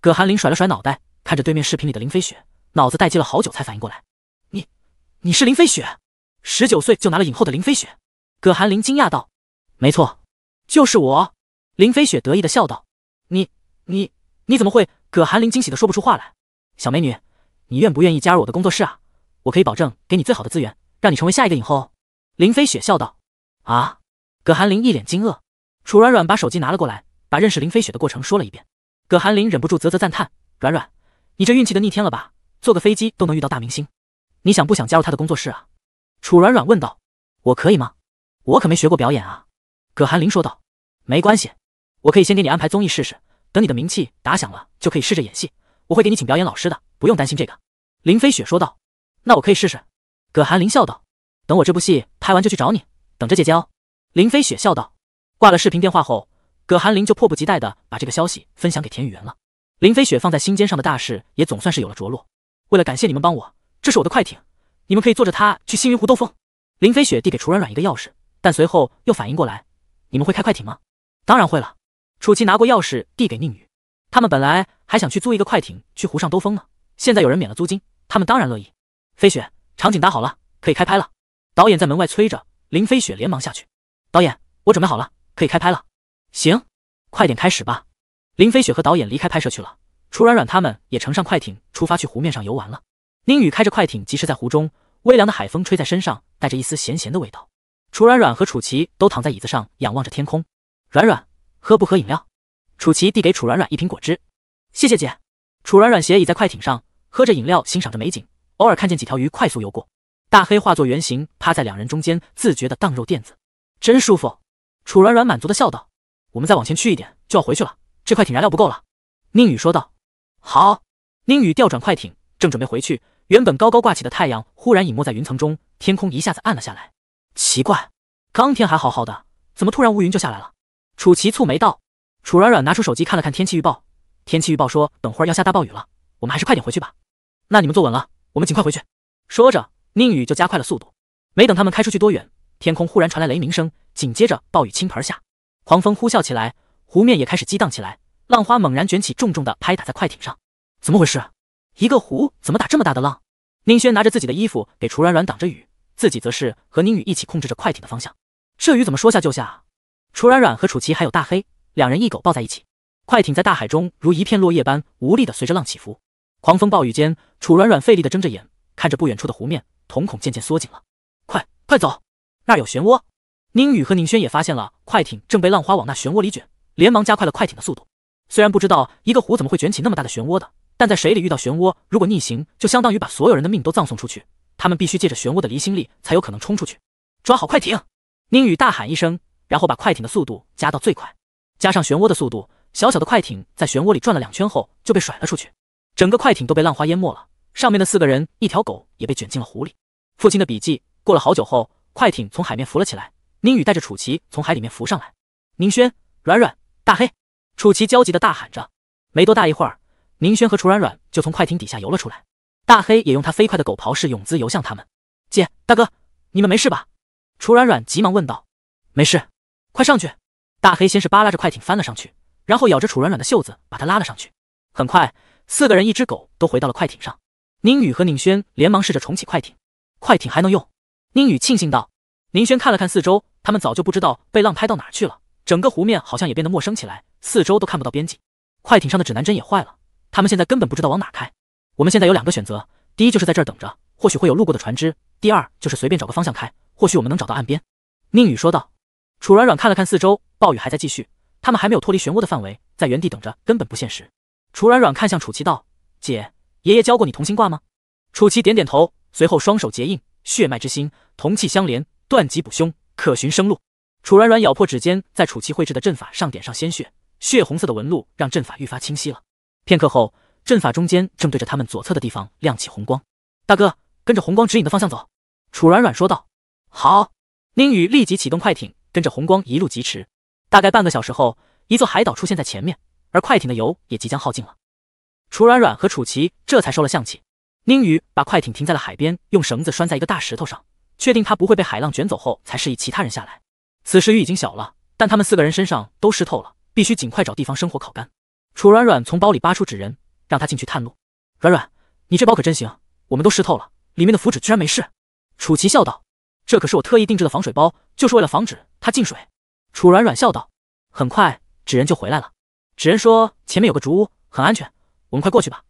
葛寒林甩了甩脑袋，看着对面视频里的林飞雪，脑子待机了好久才反应过来：“你，你是林飞雪？十九岁就拿了影后的林飞雪？”葛寒林惊讶道：“没错，就是我。”林飞雪得意的笑道：“你，你，你怎么会？”葛寒林惊喜的说不出话来。“小美女，你愿不愿意加入我的工作室啊？我可以保证给你最好的资源，让你成为下一个影后。”林飞雪笑道。啊！葛寒林一脸惊愕。楚软软把手机拿了过来，把认识林飞雪的过程说了一遍。葛寒林忍不住啧啧赞叹：“软软，你这运气的逆天了吧？坐个飞机都能遇到大明星，你想不想加入他的工作室啊？”楚软软问道。“我可以吗？我可没学过表演啊。”葛寒林说道。“没关系，我可以先给你安排综艺试试，等你的名气打响了，就可以试着演戏，我会给你请表演老师的，不用担心这个。”林飞雪说道。“那我可以试试。”葛寒林笑道。“等我这部戏拍完就去找你，等着姐姐哦。”林飞雪笑道。挂了视频电话后。葛寒林就迫不及待地把这个消息分享给田雨原了。林飞雪放在心尖上的大事也总算是有了着落。为了感谢你们帮我，这是我的快艇，你们可以坐着它去星云湖兜风。林飞雪递给楚软软一个钥匙，但随后又反应过来：“你们会开快艇吗？”“当然会了。”楚奇拿过钥匙递给宁宇，他们本来还想去租一个快艇去湖上兜风呢，现在有人免了租金，他们当然乐意。飞雪，场景搭好了，可以开拍了。导演在门外催着，林飞雪连忙下去。导演，我准备好了，可以开拍了。行，快点开始吧。林飞雪和导演离开拍摄去了，楚软软他们也乘上快艇出发去湖面上游玩了。宁雨开着快艇疾驰在湖中，微凉的海风吹在身上，带着一丝咸咸的味道。楚软软和楚奇都躺在椅子上仰望着天空。软软，喝不喝饮料？楚奇递给楚软软一瓶果汁。谢谢姐。楚软软斜倚在快艇上，喝着饮料，欣赏着美景，偶尔看见几条鱼快速游过。大黑化作圆形趴在两人中间，自觉的当肉垫子，真舒服。楚软软满足的笑道。我们再往前去一点就要回去了，这快艇燃料不够了。”宁宇说道。好，宁宇调转快艇，正准备回去，原本高高挂起的太阳忽然隐没在云层中，天空一下子暗了下来。奇怪，刚天还好好的，怎么突然乌云就下来了？”楚奇蹙眉道。楚软软拿出手机看了看天气预报，天气预报说等会儿要下大暴雨了，我们还是快点回去吧。那你们坐稳了，我们尽快回去。”说着，宁宇就加快了速度。没等他们开出去多远，天空忽然传来雷鸣声，紧接着暴雨倾盆下。狂风呼啸起来，湖面也开始激荡起来，浪花猛然卷起，重重的拍打在快艇上。怎么回事？一个湖怎么打这么大的浪？宁轩拿着自己的衣服给楚软软挡着雨，自己则是和宁雨一起控制着快艇的方向。这雨怎么说下就下？楚软软和楚奇还有大黑两人一狗抱在一起，快艇在大海中如一片落叶般无力的随着浪起伏。狂风暴雨间，楚软软费力的睁着眼看着不远处的湖面，瞳孔渐渐缩紧了。快快走，那儿有漩涡。宁宇和宁轩也发现了快艇正被浪花往那漩涡里卷，连忙加快了快艇的速度。虽然不知道一个湖怎么会卷起那么大的漩涡的，但在水里遇到漩涡，如果逆行，就相当于把所有人的命都葬送出去。他们必须借着漩涡的离心力才有可能冲出去。抓好快艇！宁宇大喊一声，然后把快艇的速度加到最快，加上漩涡的速度，小小的快艇在漩涡里转了两圈后就被甩了出去，整个快艇都被浪花淹没了，上面的四个人一条狗也被卷进了湖里。父亲的笔记过了好久后，快艇从海面浮了起来。宁宇带着楚奇从海里面浮上来，宁轩、软软、大黑，楚奇焦急的大喊着。没多大一会儿，宁轩和楚软软就从快艇底下游了出来，大黑也用它飞快的狗刨式泳姿游向他们。姐，大哥，你们没事吧？楚软软急忙问道。没事，快上去。大黑先是扒拉着快艇翻了上去，然后咬着楚软软的袖子把他拉了上去。很快，四个人一只狗都回到了快艇上。宁宇和宁轩连忙试着重启快艇，快艇还能用。宁宇庆幸道。宁轩看了看四周。他们早就不知道被浪拍到哪去了，整个湖面好像也变得陌生起来，四周都看不到边际。快艇上的指南针也坏了，他们现在根本不知道往哪开。我们现在有两个选择，第一就是在这儿等着，或许会有路过的船只；第二就是随便找个方向开，或许我们能找到岸边。宁宇说道。楚软软看了看四周，暴雨还在继续，他们还没有脱离漩涡的范围，在原地等着根本不现实。楚软软看向楚奇道：“姐，爷爷教过你同心卦吗？”楚奇点点头，随后双手结印，血脉之心，同气相连，断吉补凶。可寻生路。楚软软咬破指尖，在楚奇绘制的阵法上点上鲜血，血红色的纹路让阵法愈发清晰了。片刻后，阵法中间正对着他们左侧的地方亮起红光。大哥，跟着红光指引的方向走。”楚软软说道。好。宁宇立即启动快艇，跟着红光一路疾驰。大概半个小时后，一座海岛出现在前面，而快艇的油也即将耗尽了。楚软软和楚奇这才收了象棋。宁宇把快艇停在了海边，用绳子拴在一个大石头上。确定他不会被海浪卷走后，才示意其他人下来。此时雨已经小了，但他们四个人身上都湿透了，必须尽快找地方生火烤干。楚软软从包里扒出纸人，让他进去探路。软软，你这包可真行，我们都湿透了，里面的符纸居然没事。楚奇笑道：“这可是我特意定制的防水包，就是为了防止它进水。”楚软软笑道。很快，纸人就回来了。纸人说：“前面有个竹屋，很安全，我们快过去吧。”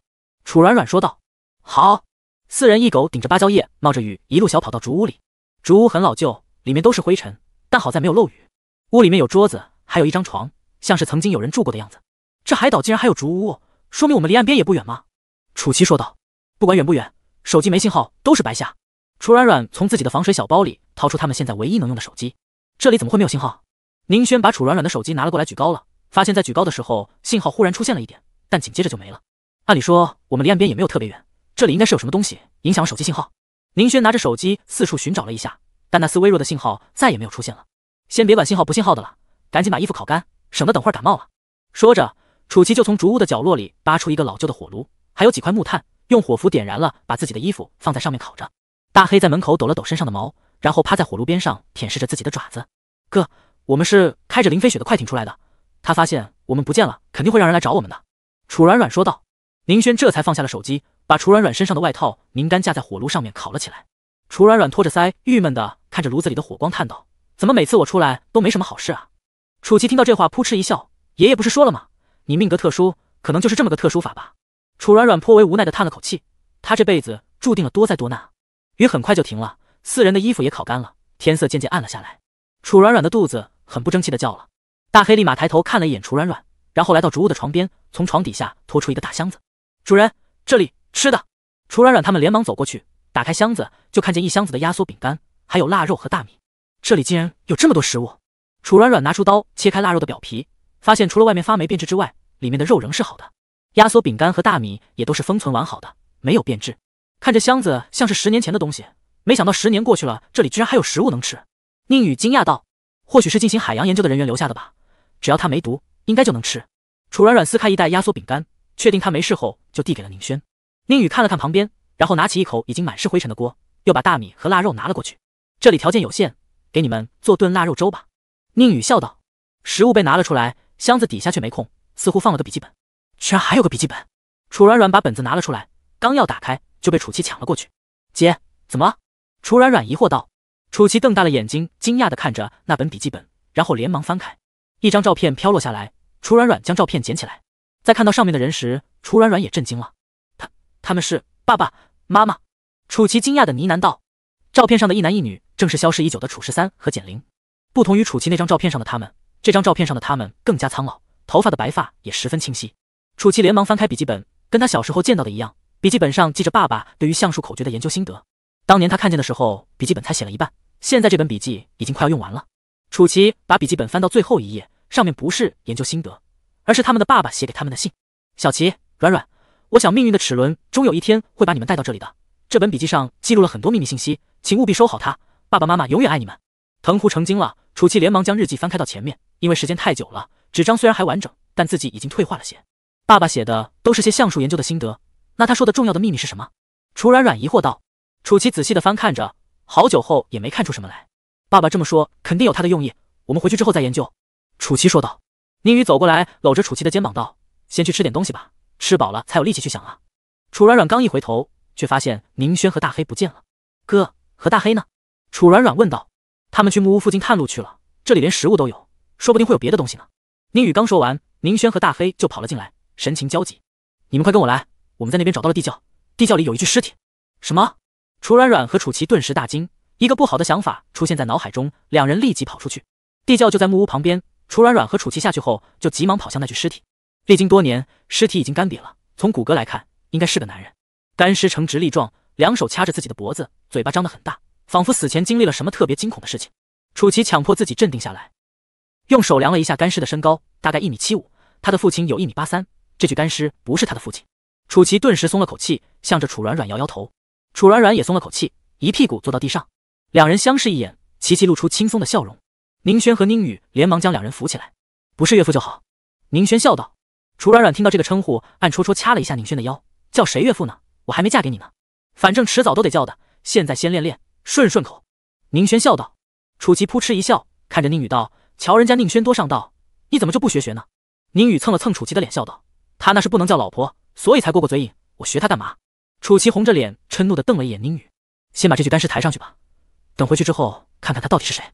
楚软软说道：“好。”四人一狗顶着芭蕉叶，冒着雨一路小跑到竹屋里。竹屋很老旧，里面都是灰尘，但好在没有漏雨。屋里面有桌子，还有一张床，像是曾经有人住过的样子。这海岛竟然还有竹屋，说明我们离岸边也不远吗？楚奇说道。不管远不远，手机没信号都是白瞎。楚软软从自己的防水小包里掏出他们现在唯一能用的手机。这里怎么会没有信号？宁轩把楚软软的手机拿了过来，举高了，发现在举高的时候信号忽然出现了一点，但紧接着就没了。按理说我们离岸边也没有特别远。这里应该是有什么东西影响了手机信号？宁轩拿着手机四处寻找了一下，但那丝微弱的信号再也没有出现了。先别管信号不信号的了，赶紧把衣服烤干，省得等会儿感冒了。说着，楚奇就从竹屋的角落里扒出一个老旧的火炉，还有几块木炭，用火符点燃了，把自己的衣服放在上面烤着。大黑在门口抖了抖身上的毛，然后趴在火炉边上舔舐着自己的爪子。哥，我们是开着林飞雪的快艇出来的，他发现我们不见了，肯定会让人来找我们的。楚软软说道。宁轩这才放下了手机。把楚软软身上的外套拧干，架在火炉上面烤了起来。楚软软托着腮，郁闷的看着炉子里的火光，叹道：“怎么每次我出来都没什么好事啊？”楚奇听到这话，扑哧一笑：“爷爷不是说了吗？你命格特殊，可能就是这么个特殊法吧。”楚软软颇为无奈的叹了口气：“他这辈子注定了多灾多难。”雨很快就停了，四人的衣服也烤干了，天色渐渐暗了下来。楚软软的肚子很不争气的叫了，大黑立马抬头看了一眼楚软软，然后来到竹屋的床边，从床底下拖出一个大箱子：“主人，这里。”吃的，楚软软他们连忙走过去，打开箱子，就看见一箱子的压缩饼干，还有腊肉和大米。这里竟然有这么多食物！楚软软拿出刀切开腊肉的表皮，发现除了外面发霉变质之外，里面的肉仍是好的。压缩饼干和大米也都是封存完好的，没有变质。看这箱子像是十年前的东西，没想到十年过去了，这里居然还有食物能吃。宁宇惊讶道：“或许是进行海洋研究的人员留下的吧，只要它没毒，应该就能吃。”楚软软撕开一袋压缩饼干，确定它没事后，就递给了宁轩。宁宇看了看旁边，然后拿起一口已经满是灰尘的锅，又把大米和腊肉拿了过去。这里条件有限，给你们做顿腊肉粥吧。宁宇笑道。食物被拿了出来，箱子底下却没空，似乎放了个笔记本。居然还有个笔记本！楚软软把本子拿了出来，刚要打开，就被楚齐抢了过去。姐，怎么？楚软软疑惑道。楚齐瞪大了眼睛，惊讶的看着那本笔记本，然后连忙翻开，一张照片飘落下来。楚软软将照片捡起来，在看到上面的人时，楚软软也震惊了。他们是爸爸妈妈。楚奇惊讶的呢喃道：“照片上的一男一女正是消失已久的楚十三和简灵。不同于楚奇那张照片上的他们，这张照片上的他们更加苍老，头发的白发也十分清晰。”楚奇连忙翻开笔记本，跟他小时候见到的一样，笔记本上记着爸爸对于橡树口诀的研究心得。当年他看见的时候，笔记本才写了一半，现在这本笔记已经快要用完了。楚奇把笔记本翻到最后一页，上面不是研究心得，而是他们的爸爸写给他们的信：“小奇，软软。”我想命运的齿轮终有一天会把你们带到这里的。这本笔记上记录了很多秘密信息，请务必收好它。爸爸妈妈永远爱你们。藤壶成精了，楚奇连忙将日记翻开到前面，因为时间太久了，纸张虽然还完整，但字迹已经退化了些。爸爸写的都是些橡树研究的心得，那他说的重要的秘密是什么？楚软软疑惑道。楚奇仔细的翻看着，好久后也没看出什么来。爸爸这么说肯定有他的用意，我们回去之后再研究。楚奇说道。宁雨走过来，搂着楚奇的肩膀道：“先去吃点东西吧。”吃饱了才有力气去想啊！楚软软刚一回头，却发现宁轩和大黑不见了。哥和大黑呢？楚软软问道。他们去木屋附近探路去了，这里连食物都有，说不定会有别的东西呢。宁宇刚说完，宁轩和大黑就跑了进来，神情焦急。你们快跟我来，我们在那边找到了地窖，地窖里有一具尸体。什么？楚软软和楚奇顿时大惊，一个不好的想法出现在脑海中，两人立即跑出去。地窖就在木屋旁边，楚软软和楚奇下去后，就急忙跑向那具尸体。历经多年，尸体已经干瘪了。从骨骼来看，应该是个男人。干尸呈直立状，两手掐着自己的脖子，嘴巴张得很大，仿佛死前经历了什么特别惊恐的事情。楚奇强迫自己镇定下来，用手量了一下干尸的身高，大概一米七五。他的父亲有一米八三，这具干尸不是他的父亲。楚奇顿时松了口气，向着楚软软摇摇头。楚软软也松了口气，一屁股坐到地上。两人相视一眼，琪琪露出轻松的笑容。宁轩和宁雨连忙将两人扶起来。不是岳父就好，宁轩笑道。楚软软听到这个称呼，暗戳戳掐了一下宁轩的腰，叫谁岳父呢？我还没嫁给你呢，反正迟早都得叫的。现在先练练，顺顺口。宁轩笑道。楚奇扑哧一笑，看着宁宇道：“瞧人家宁轩多上道，你怎么就不学学呢？”宁宇蹭了蹭楚奇的脸，笑道：“他那是不能叫老婆，所以才过过嘴瘾。我学他干嘛？”楚奇红着脸，嗔怒的瞪了一眼宁宇：“先把这具干尸抬上去吧，等回去之后看看他到底是谁。”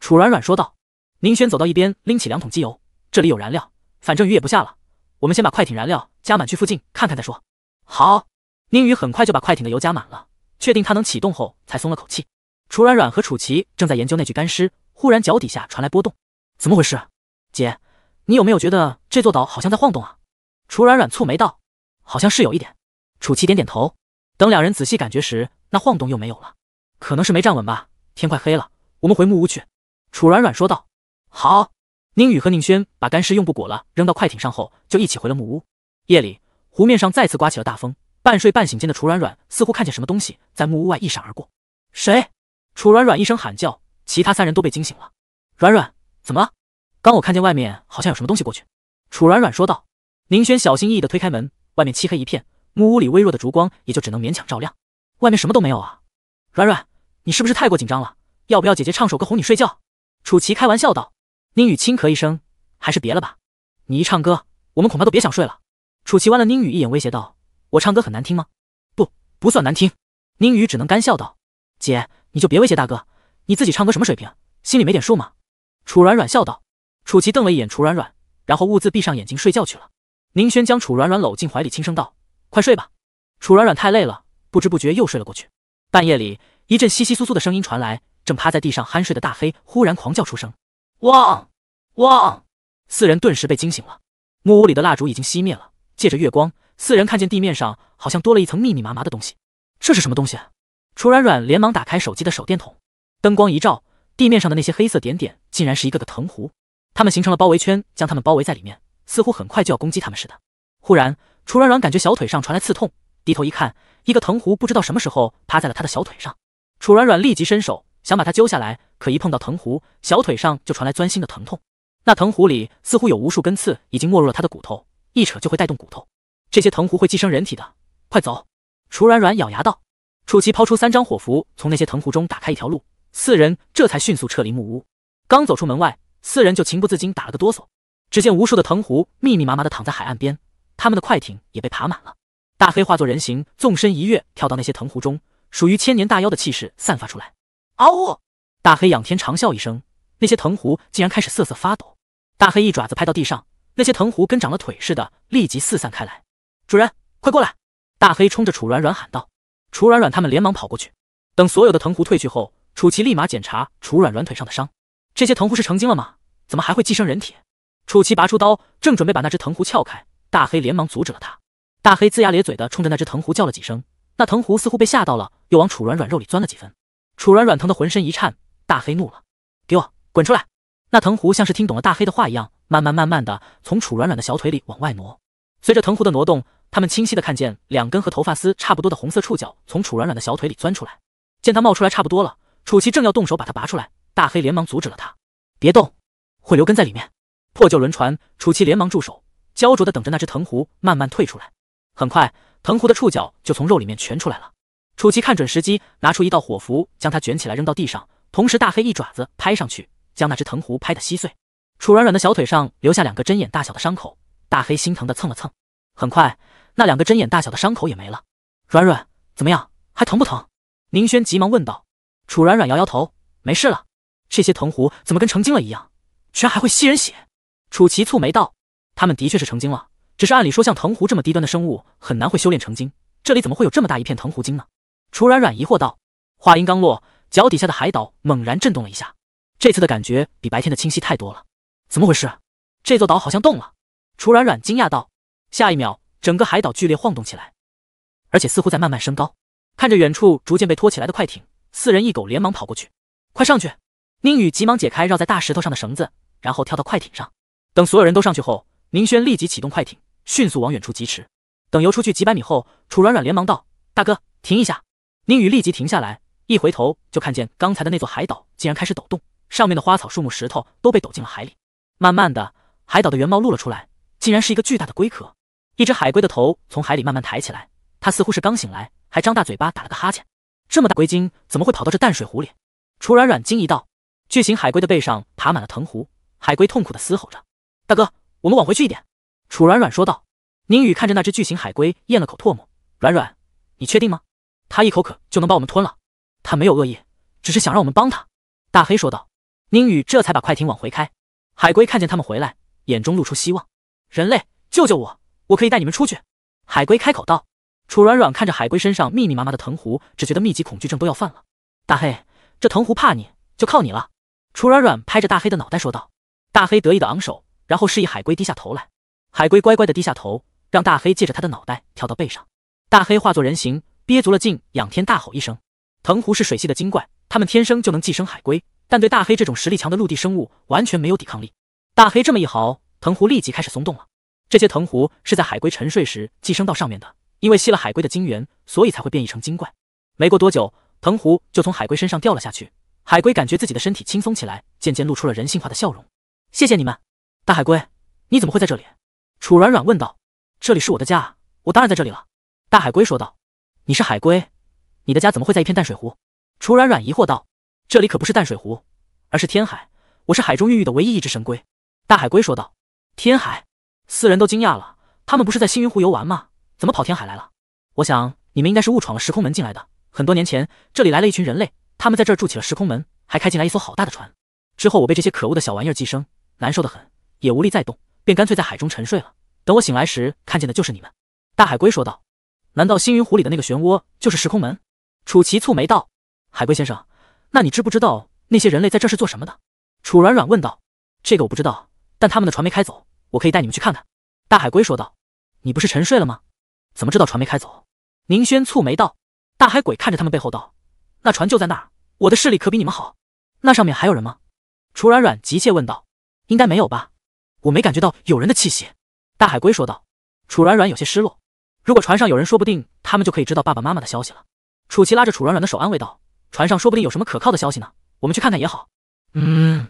楚软软说道。宁轩走到一边，拎起两桶机油，这里有燃料，反正雨也不下了。我们先把快艇燃料加满，去附近看看再说。好，宁宇很快就把快艇的油加满了，确定它能启动后才松了口气。楚软软和楚奇正在研究那具干尸，忽然脚底下传来波动，怎么回事？姐，你有没有觉得这座岛好像在晃动啊？楚软软蹙眉道：“好像是有一点。”楚奇点点头。等两人仔细感觉时，那晃动又没有了，可能是没站稳吧。天快黑了，我们回木屋去。楚软软说道：“好。”宁宇和宁轩把干尸用布裹了，扔到快艇上后，就一起回了木屋。夜里，湖面上再次刮起了大风。半睡半醒间的楚软软似乎看见什么东西在木屋外一闪而过。谁？楚软软一声喊叫，其他三人都被惊醒了。软软，怎么了？刚我看见外面好像有什么东西过去。楚软软说道。宁轩小心翼翼地推开门，外面漆黑一片，木屋里微弱的烛光也就只能勉强照亮。外面什么都没有啊！软软，你是不是太过紧张了？要不要姐姐唱首歌哄你睡觉？楚琪开玩笑道。宁雨轻咳一声，还是别了吧。你一唱歌，我们恐怕都别想睡了。楚琪弯了宁雨一眼，威胁道：“我唱歌很难听吗？不，不算难听。”宁雨只能干笑道：“姐，你就别威胁大哥，你自己唱歌什么水平，心里没点数吗？”楚软软笑道。楚琪瞪了一眼楚软软，然后兀自闭上眼睛睡觉去了。宁轩将楚软软搂进怀里，轻声道：“快睡吧。”楚软软太累了，不知不觉又睡了过去。半夜里，一阵窸窸窣窣的声音传来，正趴在地上酣睡的大黑忽然狂叫出声。汪汪！四人顿时被惊醒了。木屋里的蜡烛已经熄灭了，借着月光，四人看见地面上好像多了一层密密麻麻的东西。这是什么东西？楚软软连忙打开手机的手电筒，灯光一照，地面上的那些黑色点点竟然是一个个藤壶，它们形成了包围圈，将他们包围在里面，似乎很快就要攻击他们似的。忽然，楚软软感觉小腿上传来刺痛，低头一看，一个藤壶不知道什么时候趴在了他的小腿上。楚软软立即伸手。想把它揪下来，可一碰到藤壶，小腿上就传来钻心的疼痛。那藤壶里似乎有无数根刺，已经没入了他的骨头，一扯就会带动骨头。这些藤壶会寄生人体的，快走！楚软软咬牙道。楚奇抛出三张火符，从那些藤壶中打开一条路，四人这才迅速撤离木屋。刚走出门外，四人就情不自禁打了个哆嗦。只见无数的藤壶密密麻麻的躺在海岸边，他们的快艇也被爬满了。大黑化作人形，纵身一跃跳到那些藤壶中，属于千年大妖的气势散发出来。嗷呜！大黑仰天长啸一声，那些藤壶竟然开始瑟瑟发抖。大黑一爪子拍到地上，那些藤壶跟长了腿似的，立即四散开来。主人，快过来！大黑冲着楚软软喊道。楚软软他们连忙跑过去。等所有的藤壶退去后，楚奇立马检查楚软软腿上的伤。这些藤壶是成精了吗？怎么还会寄生人体？楚奇拔出刀，正准备把那只藤壶撬开，大黑连忙阻止了他。大黑龇牙咧嘴的冲着那只藤壶叫了几声，那藤壶似乎被吓到了，又往楚软软肉里钻了几分。楚软软疼得浑身一颤，大黑怒了：“给我滚出来！”那藤壶像是听懂了大黑的话一样，慢慢慢慢的从楚软软的小腿里往外挪。随着藤壶的挪动，他们清晰的看见两根和头发丝差不多的红色触角从楚软软的小腿里钻出来。见它冒出来差不多了，楚奇正要动手把它拔出来，大黑连忙阻止了他：“别动，会留根在里面。”破旧轮船，楚奇连忙住手，焦灼的等着那只藤壶慢慢退出来。很快，藤壶的触角就从肉里面全出来了。楚奇看准时机，拿出一道火符，将它卷起来扔到地上，同时大黑一爪子拍上去，将那只藤壶拍得稀碎。楚软软的小腿上留下两个针眼大小的伤口，大黑心疼的蹭了蹭。很快，那两个针眼大小的伤口也没了。软软怎么样？还疼不疼？宁轩急忙问道。楚软软摇摇头，没事了。这些藤壶怎么跟成精了一样，居然还会吸人血？楚奇蹙眉道：“他们的确是成精了，只是按理说像藤壶这么低端的生物，很难会修炼成精，这里怎么会有这么大一片藤壶精呢？”楚软软疑惑道：“话音刚落，脚底下的海岛猛然震动了一下。这次的感觉比白天的清晰太多了，怎么回事？这座岛好像动了。”楚软软惊讶道。下一秒，整个海岛剧烈晃动起来，而且似乎在慢慢升高。看着远处逐渐被拖起来的快艇，四人一狗连忙跑过去：“快上去！”宁宇急忙解开绕在大石头上的绳子，然后跳到快艇上。等所有人都上去后，宁轩立即启动快艇，迅速往远处疾驰。等游出去几百米后，楚软软连忙道：“大哥，停一下。”宁宇立即停下来，一回头就看见刚才的那座海岛竟然开始抖动，上面的花草、树木、石头都被抖进了海里。慢慢的，海岛的原貌露了出来，竟然是一个巨大的龟壳。一只海龟的头从海里慢慢抬起来，它似乎是刚醒来，还张大嘴巴打了个哈欠。这么大龟精怎么会跑到这淡水湖里？楚软软惊疑道。巨型海龟的背上爬满了藤壶，海龟痛苦的嘶吼着。大哥，我们往回去一点。楚软软说道。宁宇看着那只巨型海龟，咽了口唾沫。软软，你确定吗？他一口渴就能把我们吞了，他没有恶意，只是想让我们帮他。”大黑说道。宁宇这才把快艇往回开。海龟看见他们回来，眼中露出希望：“人类，救救我！我可以带你们出去。”海龟开口道。楚软软看着海龟身上密密麻麻的藤壶，只觉得密集恐惧症都要犯了。大黑，这藤壶怕你，就靠你了。”楚软软拍着大黑的脑袋说道。大黑得意的昂首，然后示意海龟低下头来。海龟乖乖的低下头，让大黑借着他的脑袋跳到背上。大黑化作人形。憋足了劲，仰天大吼一声。藤壶是水系的精怪，它们天生就能寄生海龟，但对大黑这种实力强的陆地生物完全没有抵抗力。大黑这么一嚎，藤壶立即开始松动了。这些藤壶是在海龟沉睡时寄生到上面的，因为吸了海龟的精元，所以才会变异成精怪。没过多久，藤壶就从海龟身上掉了下去。海龟感觉自己的身体轻松起来，渐渐露出了人性化的笑容。谢谢你们，大海龟，你怎么会在这里？楚软软问道。这里是我的家，我当然在这里了。大海龟说道。你是海龟，你的家怎么会在一片淡水湖？楚软软疑惑道：“这里可不是淡水湖，而是天海。我是海中孕育的唯一一只神龟。”大海龟说道。天海，四人都惊讶了。他们不是在星云湖游玩吗？怎么跑天海来了？我想你们应该是误闯了时空门进来的。很多年前，这里来了一群人类，他们在这儿筑起了时空门，还开进来一艘好大的船。之后我被这些可恶的小玩意儿寄生，难受得很，也无力再动，便干脆在海中沉睡了。等我醒来时，看见的就是你们。”大海龟说道。难道星云湖里的那个漩涡就是时空门？楚奇蹙眉道：“海龟先生，那你知不知道那些人类在这是做什么的？”楚软软问道：“这个我不知道，但他们的船没开走，我可以带你们去看看。”大海龟说道：“你不是沉睡了吗？怎么知道船没开走？”宁轩蹙眉道：“大海鬼看着他们背后道：‘那船就在那儿，我的视力可比你们好。’那上面还有人吗？”楚软软急切问道：“应该没有吧？我没感觉到有人的气息。”大海龟说道。楚软软有些失落。如果船上有人，说不定他们就可以知道爸爸妈妈的消息了。楚奇拉着楚软软的手安慰道：“船上说不定有什么可靠的消息呢，我们去看看也好。”嗯，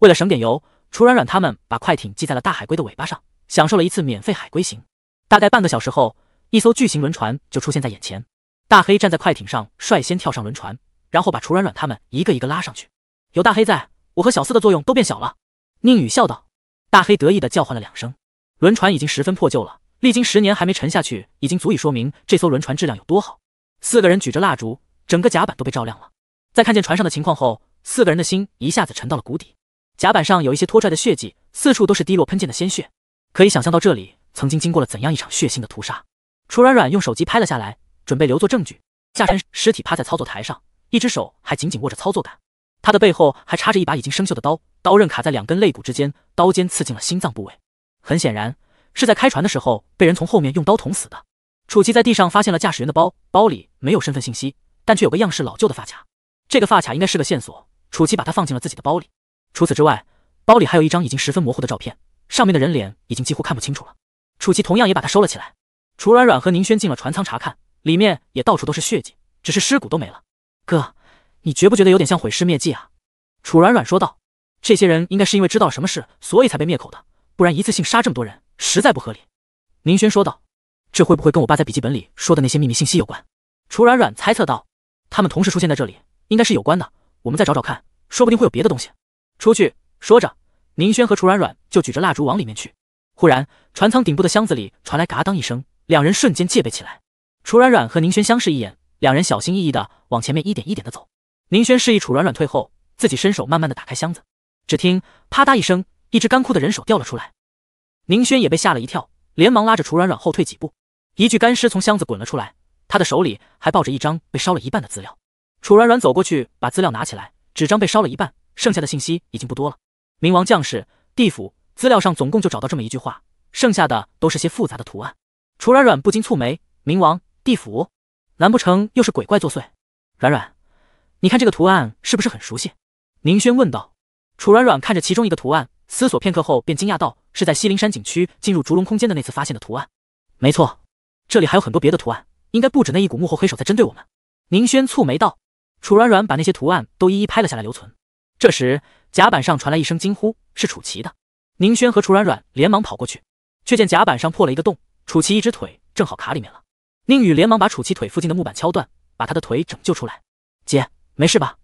为了省点油，楚软软他们把快艇系在了大海龟的尾巴上，享受了一次免费海龟行。大概半个小时后，一艘巨型轮船就出现在眼前。大黑站在快艇上，率先跳上轮船，然后把楚软软他们一个一个拉上去。有大黑在，我和小四的作用都变小了。”宁雨笑道。大黑得意地叫唤了两声。轮船已经十分破旧了。历经十年还没沉下去，已经足以说明这艘轮船质量有多好。四个人举着蜡烛，整个甲板都被照亮了。在看见船上的情况后，四个人的心一下子沉到了谷底。甲板上有一些拖拽的血迹，四处都是滴落喷溅的鲜血，可以想象到这里曾经经过了怎样一场血腥的屠杀。楚软软用手机拍了下来，准备留作证据。下沉尸体趴在操作台上，一只手还紧紧握着操作杆，他的背后还插着一把已经生锈的刀，刀刃卡在两根肋骨之间，刀尖刺进了心脏部位。很显然。是在开船的时候被人从后面用刀捅死的。楚奇在地上发现了驾驶员的包，包里没有身份信息，但却有个样式老旧的发卡。这个发卡应该是个线索，楚奇把它放进了自己的包里。除此之外，包里还有一张已经十分模糊的照片，上面的人脸已经几乎看不清楚了。楚奇同样也把它收了起来。楚软软和宁轩进了船舱查看，里面也到处都是血迹，只是尸骨都没了。哥，你觉不觉得有点像毁尸灭迹啊？楚软软说道。这些人应该是因为知道了什么事，所以才被灭口的，不然一次性杀这么多人。实在不合理，宁轩说道：“这会不会跟我爸在笔记本里说的那些秘密信息有关？”楚软软猜测道：“他们同时出现在这里，应该是有关的。我们再找找看，说不定会有别的东西。”出去说着，宁轩和楚软软就举着蜡烛往里面去。忽然，船舱顶部的箱子里传来嘎当一声，两人瞬间戒备起来。楚软软和宁轩相视一眼，两人小心翼翼的往前面一点一点的走。宁轩示意楚软软退后，自己伸手慢慢的打开箱子，只听啪嗒一声，一只干枯的人手掉了出来。宁轩也被吓了一跳，连忙拉着楚软软后退几步。一具干尸从箱子滚了出来，他的手里还抱着一张被烧了一半的资料。楚软软走过去，把资料拿起来，纸张被烧了一半，剩下的信息已经不多了。冥王将士、地府资料上总共就找到这么一句话，剩下的都是些复杂的图案。楚软软不禁蹙眉：冥王、地府，难不成又是鬼怪作祟？软软，你看这个图案是不是很熟悉？宁轩问道。楚软软看着其中一个图案。思索片刻后，便惊讶道：“是在西陵山景区进入烛龙空间的那次发现的图案，没错。这里还有很多别的图案，应该不止那一股幕后黑手在针对我们。”宁轩蹙眉道。楚软软把那些图案都一一拍了下来留存。这时，甲板上传来一声惊呼，是楚琪的。宁轩和楚软软连忙跑过去，却见甲板上破了一个洞，楚琪一只腿正好卡里面了。宁雨连忙把楚琪腿附近的木板敲断，把他的腿拯救出来。姐，没事吧？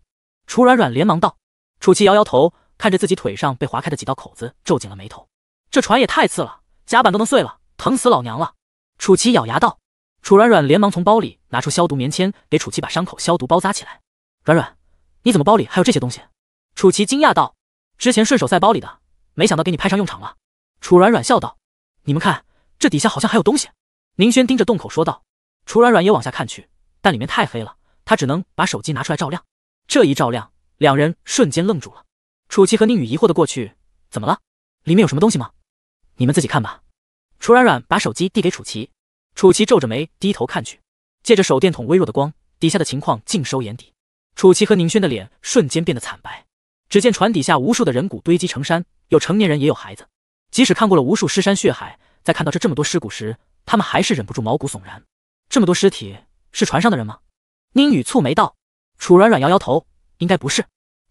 楚软软连忙道。楚琪摇摇头。看着自己腿上被划开的几道口子，皱紧了眉头。这船也太次了，甲板都能碎了，疼死老娘了！楚奇咬牙道。楚软软连忙从包里拿出消毒棉签，给楚奇把伤口消毒包扎起来。软软，你怎么包里还有这些东西？楚奇惊讶道。之前顺手塞包里的，没想到给你派上用场了。楚软软笑道。你们看，这底下好像还有东西。宁轩盯着洞口说道。楚软软也往下看去，但里面太黑了，他只能把手机拿出来照亮。这一照亮，两人瞬间愣住了。楚奇和宁宇疑惑的过去，怎么了？里面有什么东西吗？你们自己看吧。楚软软把手机递给楚奇，楚奇皱着眉低头看去，借着手电筒微弱的光，底下的情况尽收眼底。楚奇和宁轩的脸瞬间变得惨白。只见船底下无数的人骨堆积成山，有成年人也有孩子。即使看过了无数尸山血海，在看到这这么多尸骨时，他们还是忍不住毛骨悚然。这么多尸体是船上的人吗？宁宇蹙眉道。楚软软摇摇头，应该不是。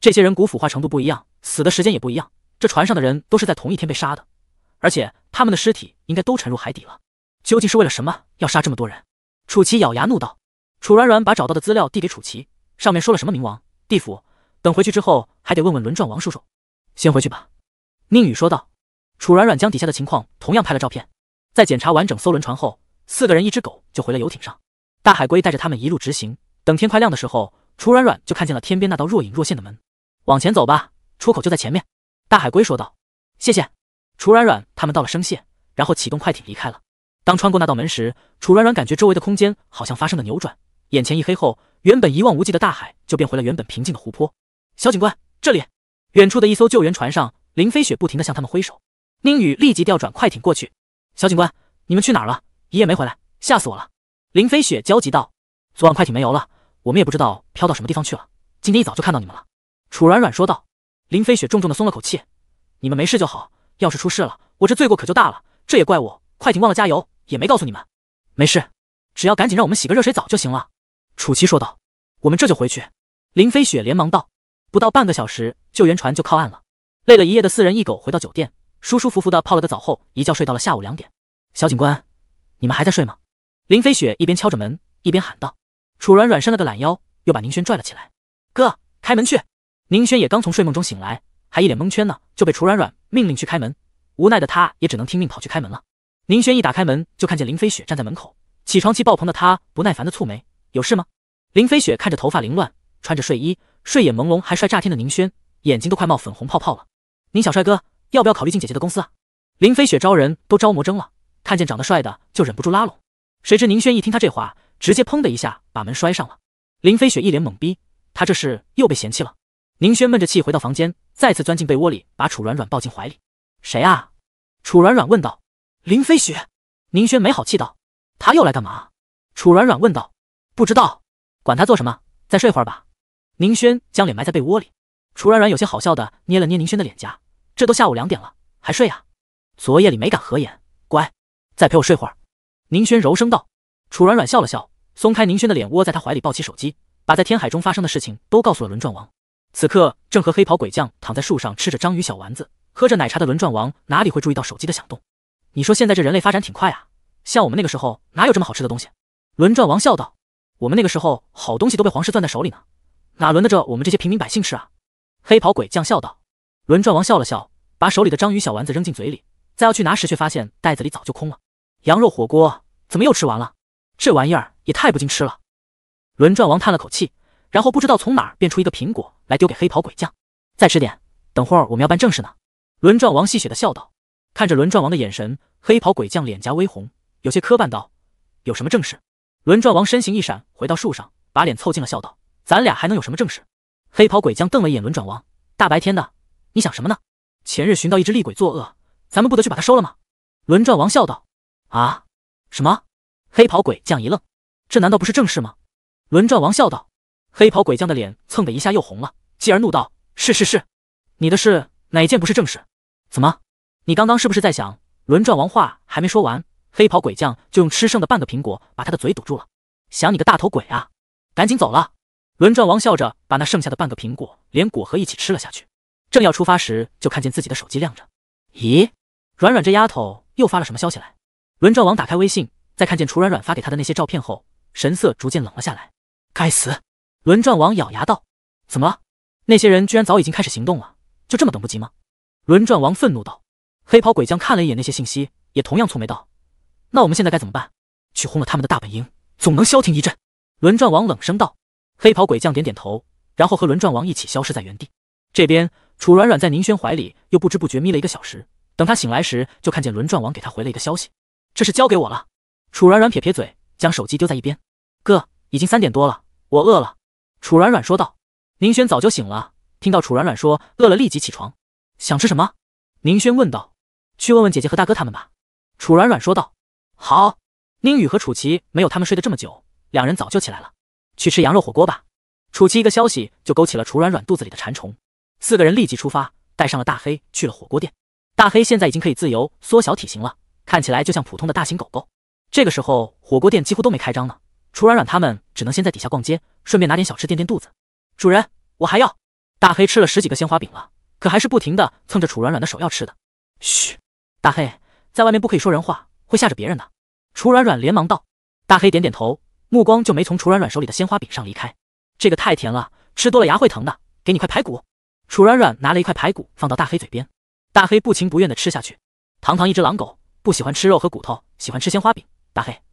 这些人骨腐化程度不一样，死的时间也不一样。这船上的人都是在同一天被杀的，而且他们的尸体应该都沉入海底了。究竟是为了什么要杀这么多人？楚奇咬牙怒道。楚软软把找到的资料递给楚奇，上面说了什么冥王、地府等。回去之后还得问问轮转王叔叔。先回去吧，宁宇说道。楚软软将底下的情况同样拍了照片，在检查完整艘轮船后，四个人一只狗就回了游艇上。大海龟带着他们一路直行，等天快亮的时候，楚软软就看见了天边那道若隐若现的门。往前走吧，出口就在前面。”大海龟说道。“谢谢。”楚软软他们到了声线，然后启动快艇离开了。当穿过那道门时，楚软软感觉周围的空间好像发生了扭转，眼前一黑后，原本一望无际的大海就变回了原本平静的湖泊。小警官，这里！远处的一艘救援船上，林飞雪不停的向他们挥手。宁宇立即调转快艇过去。小警官，你们去哪儿了？一夜没回来，吓死我了！”林飞雪焦急道，“昨晚快艇没油了，我们也不知道飘到什么地方去了。今天一早就看到你们了。”楚软软说道，林飞雪重重的松了口气，你们没事就好，要是出事了，我这罪过可就大了。这也怪我，快艇忘了加油，也没告诉你们。没事，只要赶紧让我们洗个热水澡就行了。楚奇说道，我们这就回去。林飞雪连忙道，不到半个小时，救援船就靠岸了。累了一夜的四人一狗回到酒店，舒舒服服的泡了个澡后，一觉睡到了下午两点。小警官，你们还在睡吗？林飞雪一边敲着门，一边喊道。楚软软伸了个懒腰，又把宁轩拽了起来，哥，开门去。宁轩也刚从睡梦中醒来，还一脸蒙圈呢，就被楚软软命令去开门，无奈的他也只能听命跑去开门了。宁轩一打开门，就看见林飞雪站在门口，起床气爆棚的他不耐烦的蹙眉：“有事吗？”林飞雪看着头发凌乱、穿着睡衣、睡眼朦胧还帅炸天的宁轩，眼睛都快冒粉红泡泡了：“宁小帅哥，要不要考虑进姐姐的公司啊？”林飞雪招人都招魔怔了，看见长得帅的就忍不住拉拢。谁知宁轩一听他这话，直接砰的一下把门摔上了。林飞雪一脸懵逼，他这是又被嫌弃了？宁轩闷着气回到房间，再次钻进被窝里，把楚软软抱进怀里。谁啊？楚软软问道。林飞雪。宁轩没好气道。他又来干嘛？楚软软问道。不知道。管他做什么，再睡会儿吧。宁轩将脸埋在被窝里。楚软软有些好笑的捏了捏宁轩的脸颊。这都下午两点了，还睡呀？昨夜里没敢合眼。乖，再陪我睡会儿。宁轩柔声道。楚软软笑了笑，松开宁轩的脸，窝在他怀里，抱起手机，把在天海中发生的事情都告诉了轮转王。此刻正和黑袍鬼将躺在树上吃着章鱼小丸子、喝着奶茶的轮转王哪里会注意到手机的响动？你说现在这人类发展挺快啊，像我们那个时候哪有这么好吃的东西？轮转王笑道：“我们那个时候好东西都被皇室攥在手里呢，哪轮得着我们这些平民百姓吃啊？”黑袍鬼将笑道。轮转王笑了笑，把手里的章鱼小丸子扔进嘴里，再要去拿时却发现袋子里早就空了。羊肉火锅怎么又吃完了？这玩意儿也太不经吃了。轮转王叹了口气，然后不知道从哪变出一个苹果。来丢给黑袍鬼将，再吃点，等会儿我们要办正事呢。轮转王戏谑的笑道，看着轮转王的眼神，黑袍鬼将脸颊微红，有些磕绊道：“有什么正事？”轮转王身形一闪，回到树上，把脸凑近了，笑道：“咱俩还能有什么正事？”黑袍鬼将瞪了一眼轮转王，大白天的，你想什么呢？前日寻到一只厉鬼作恶，咱们不得去把他收了吗？轮转王笑道：“啊？什么？”黑袍鬼将一愣，这难道不是正事吗？轮转王笑道。黑袍鬼将的脸蹭的一下又红了，继而怒道：“是是是，你的事哪件不是正事？怎么，你刚刚是不是在想？”轮转王话还没说完，黑袍鬼将就用吃剩的半个苹果把他的嘴堵住了。想你个大头鬼啊！赶紧走了。轮转王笑着把那剩下的半个苹果连果核一起吃了下去。正要出发时，就看见自己的手机亮着。咦，软软这丫头又发了什么消息来？轮转王打开微信，在看见楚软软发给他的那些照片后，神色逐渐冷了下来。该死！轮转王咬牙道：“怎么了？那些人居然早已经开始行动了，就这么等不及吗？”轮转王愤怒道。黑袍鬼将看了一眼那些信息，也同样蹙眉道：“那我们现在该怎么办？去轰了他们的大本营，总能消停一阵。”轮转王冷声道。黑袍鬼将点点头，然后和轮转王一起消失在原地。这边，楚软软在宁轩怀里又不知不觉眯了一个小时。等他醒来时，就看见轮转王给他回了一个消息：“这是交给我了。”楚软软撇撇嘴，将手机丢在一边：“哥，已经三点多了，我饿了。”楚软软说道：“宁轩早就醒了，听到楚软软说，饿了，立即起床，想吃什么？”宁轩问道：“去问问姐姐和大哥他们吧。”楚软软说道：“好。”宁宇和楚琪没有他们睡得这么久，两人早就起来了，去吃羊肉火锅吧。楚琪一个消息就勾起了楚软软肚子里的馋虫，四个人立即出发，带上了大黑去了火锅店。大黑现在已经可以自由缩小体型了，看起来就像普通的大型狗狗。这个时候火锅店几乎都没开张呢。楚软软他们只能先在底下逛街，顺便拿点小吃垫垫肚子。主人，我还要。大黑吃了十几个鲜花饼了，可还是不停的蹭着楚软软的手要吃的。嘘，大黑在外面不可以说人话，会吓着别人的。楚软软连忙道。大黑点点头，目光就没从楚软软手里的鲜花饼上离开。这个太甜了，吃多了牙会疼的。给你块排骨。楚软软拿了一块排骨放到大黑嘴边，大黑不情不愿的吃下去。堂堂一只狼狗，不喜欢吃肉和骨头，喜欢吃鲜花饼。大黑。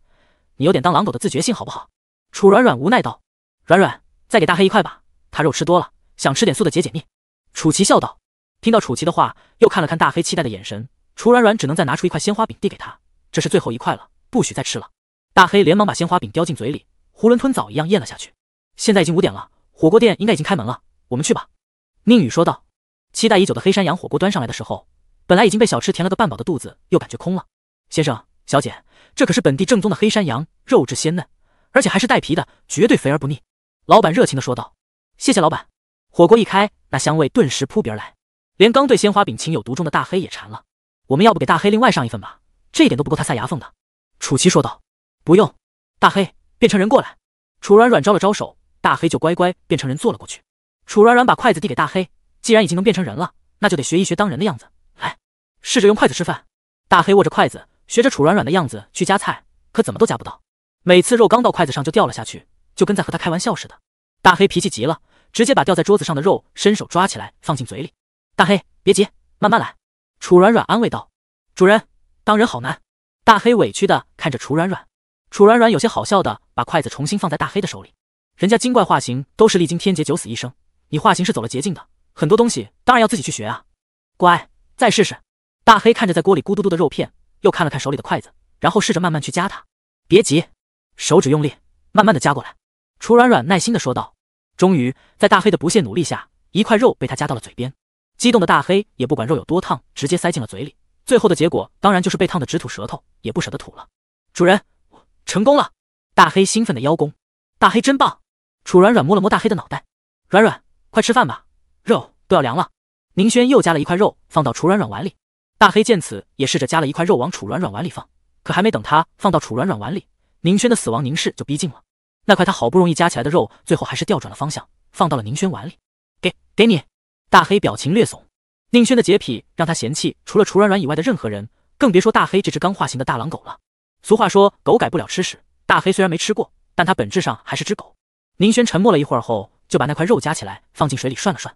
你有点当狼狗的自觉性好不好？楚软软无奈道。软软，再给大黑一块吧，他肉吃多了，想吃点素的解解腻。楚奇笑道。听到楚奇的话，又看了看大黑期待的眼神，楚软软只能再拿出一块鲜花饼递给他，这是最后一块了，不许再吃了。大黑连忙把鲜花饼叼进嘴里，囫囵吞枣一样咽了下去。现在已经五点了，火锅店应该已经开门了，我们去吧。宁宇说道。期待已久的黑山羊火锅端上来的时候，本来已经被小吃填了个半饱的肚子，又感觉空了。先生。小姐，这可是本地正宗的黑山羊，肉质鲜嫩，而且还是带皮的，绝对肥而不腻。老板热情地说道。谢谢老板。火锅一开，那香味顿时扑鼻而来，连刚对鲜花饼情有独钟的大黑也馋了。我们要不给大黑另外上一份吧，这一点都不够他塞牙缝的。楚奇说道。不用，大黑变成人过来。楚软软招了招手，大黑就乖乖变成人坐了过去。楚软软把筷子递给大黑，既然已经能变成人了，那就得学一学当人的样子，来，试着用筷子吃饭。大黑握着筷子。学着楚软软的样子去夹菜，可怎么都夹不到，每次肉刚到筷子上就掉了下去，就跟在和他开玩笑似的。大黑脾气急了，直接把掉在桌子上的肉伸手抓起来放进嘴里。大黑，别急，慢慢来。楚软软安慰道。主人，当人好难。大黑委屈的看着楚软软，楚软软有些好笑的把筷子重新放在大黑的手里。人家精怪化形都是历经天劫九死一生，你化形是走了捷径的，很多东西当然要自己去学啊。乖，再试试。大黑看着在锅里咕嘟嘟的肉片。又看了看手里的筷子，然后试着慢慢去夹它。别急，手指用力，慢慢的夹过来。楚软软耐心的说道。终于，在大黑的不懈努力下，一块肉被他夹到了嘴边。激动的大黑也不管肉有多烫，直接塞进了嘴里。最后的结果当然就是被烫的直吐舌头，也不舍得吐了。主人，成功了！大黑兴奋的邀功。大黑真棒！楚软软摸了摸大黑的脑袋。软软，快吃饭吧，肉都要凉了。宁轩又夹了一块肉放到楚软软碗里。大黑见此，也试着夹了一块肉往楚软软碗里放，可还没等他放到楚软软碗里，宁轩的死亡凝视就逼近了。那块他好不容易夹起来的肉，最后还是调转了方向，放到了宁轩碗里。给，给你。大黑表情略怂。宁轩的洁癖让他嫌弃除了楚软软以外的任何人，更别说大黑这只刚化形的大狼狗了。俗话说，狗改不了吃屎。大黑虽然没吃过，但他本质上还是只狗。宁轩沉默了一会儿后，就把那块肉夹起来放进水里涮了涮，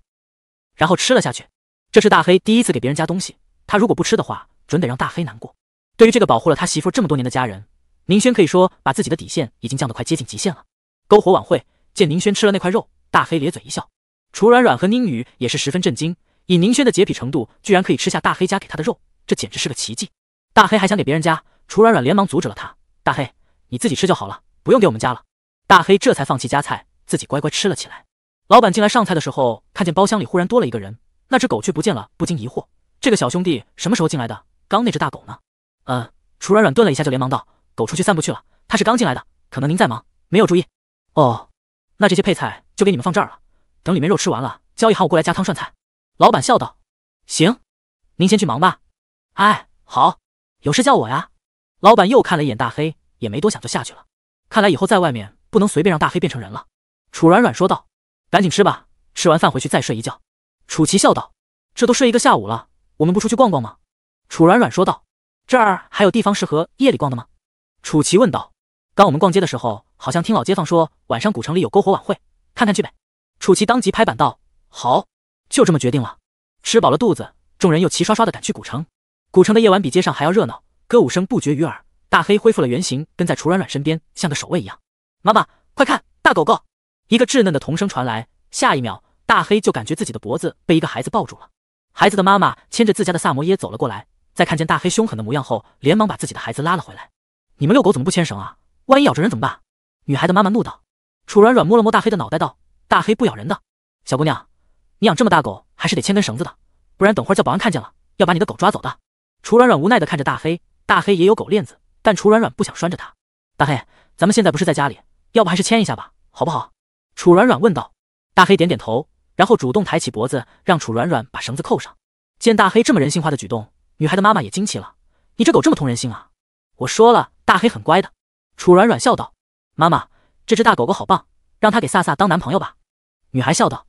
然后吃了下去。这是大黑第一次给别人夹东西。他如果不吃的话，准得让大黑难过。对于这个保护了他媳妇这么多年的家人，宁轩可以说把自己的底线已经降得快接近极限了。篝火晚会，见宁轩吃了那块肉，大黑咧嘴一笑。楚软软和宁宇也是十分震惊，以宁轩的洁癖程度，居然可以吃下大黑家给他的肉，这简直是个奇迹。大黑还想给别人家，楚软软连忙阻止了他。大黑，你自己吃就好了，不用给我们家了。大黑这才放弃夹菜，自己乖乖吃了起来。老板进来上菜的时候，看见包厢里忽然多了一个人，那只狗却不见了，不禁疑惑。这个小兄弟什么时候进来的？刚那只大狗呢？嗯，楚软软顿了一下，就连忙道：“狗出去散步去了。他是刚进来的，可能您在忙没有注意。”哦，那这些配菜就给你们放这儿了，等里面肉吃完了，交易喊我过来加汤涮菜。”老板笑道：“行，您先去忙吧。”哎，好，有事叫我呀。”老板又看了一眼大黑，也没多想就下去了。看来以后在外面不能随便让大黑变成人了。”楚软软说道：“赶紧吃吧，吃完饭回去再睡一觉。”楚奇笑道：“这都睡一个下午了。”我们不出去逛逛吗？楚软软说道。这儿还有地方适合夜里逛的吗？楚奇问道。刚我们逛街的时候，好像听老街坊说晚上古城里有篝火晚会，看看去呗。楚奇当即拍板道：好，就这么决定了。吃饱了肚子，众人又齐刷刷的赶去古城。古城的夜晚比街上还要热闹，歌舞声不绝于耳。大黑恢复了原形，跟在楚软软身边，像个守卫一样。妈妈，快看，大狗狗！一个稚嫩的童声传来，下一秒，大黑就感觉自己的脖子被一个孩子抱住了。孩子的妈妈牵着自家的萨摩耶走了过来，在看见大黑凶狠的模样后，连忙把自己的孩子拉了回来。你们遛狗怎么不牵绳啊？万一咬着人怎么办？女孩的妈妈怒道。楚软软摸了摸大黑的脑袋，道：“大黑不咬人的。小姑娘，你养这么大狗，还是得牵根绳子的，不然等会儿叫保安看见了，要把你的狗抓走的。”楚软软无奈的看着大黑，大黑也有狗链子，但楚软软不想拴着他。大黑，咱们现在不是在家里，要不还是牵一下吧，好不好？”楚软软问道。大黑点点头。然后主动抬起脖子，让楚软软把绳子扣上。见大黑这么人性化的举动，女孩的妈妈也惊奇了：“你这狗这么通人性啊？”我说了，大黑很乖的。”楚软软笑道。“妈妈，这只大狗狗好棒，让它给萨萨当男朋友吧。”女孩笑道。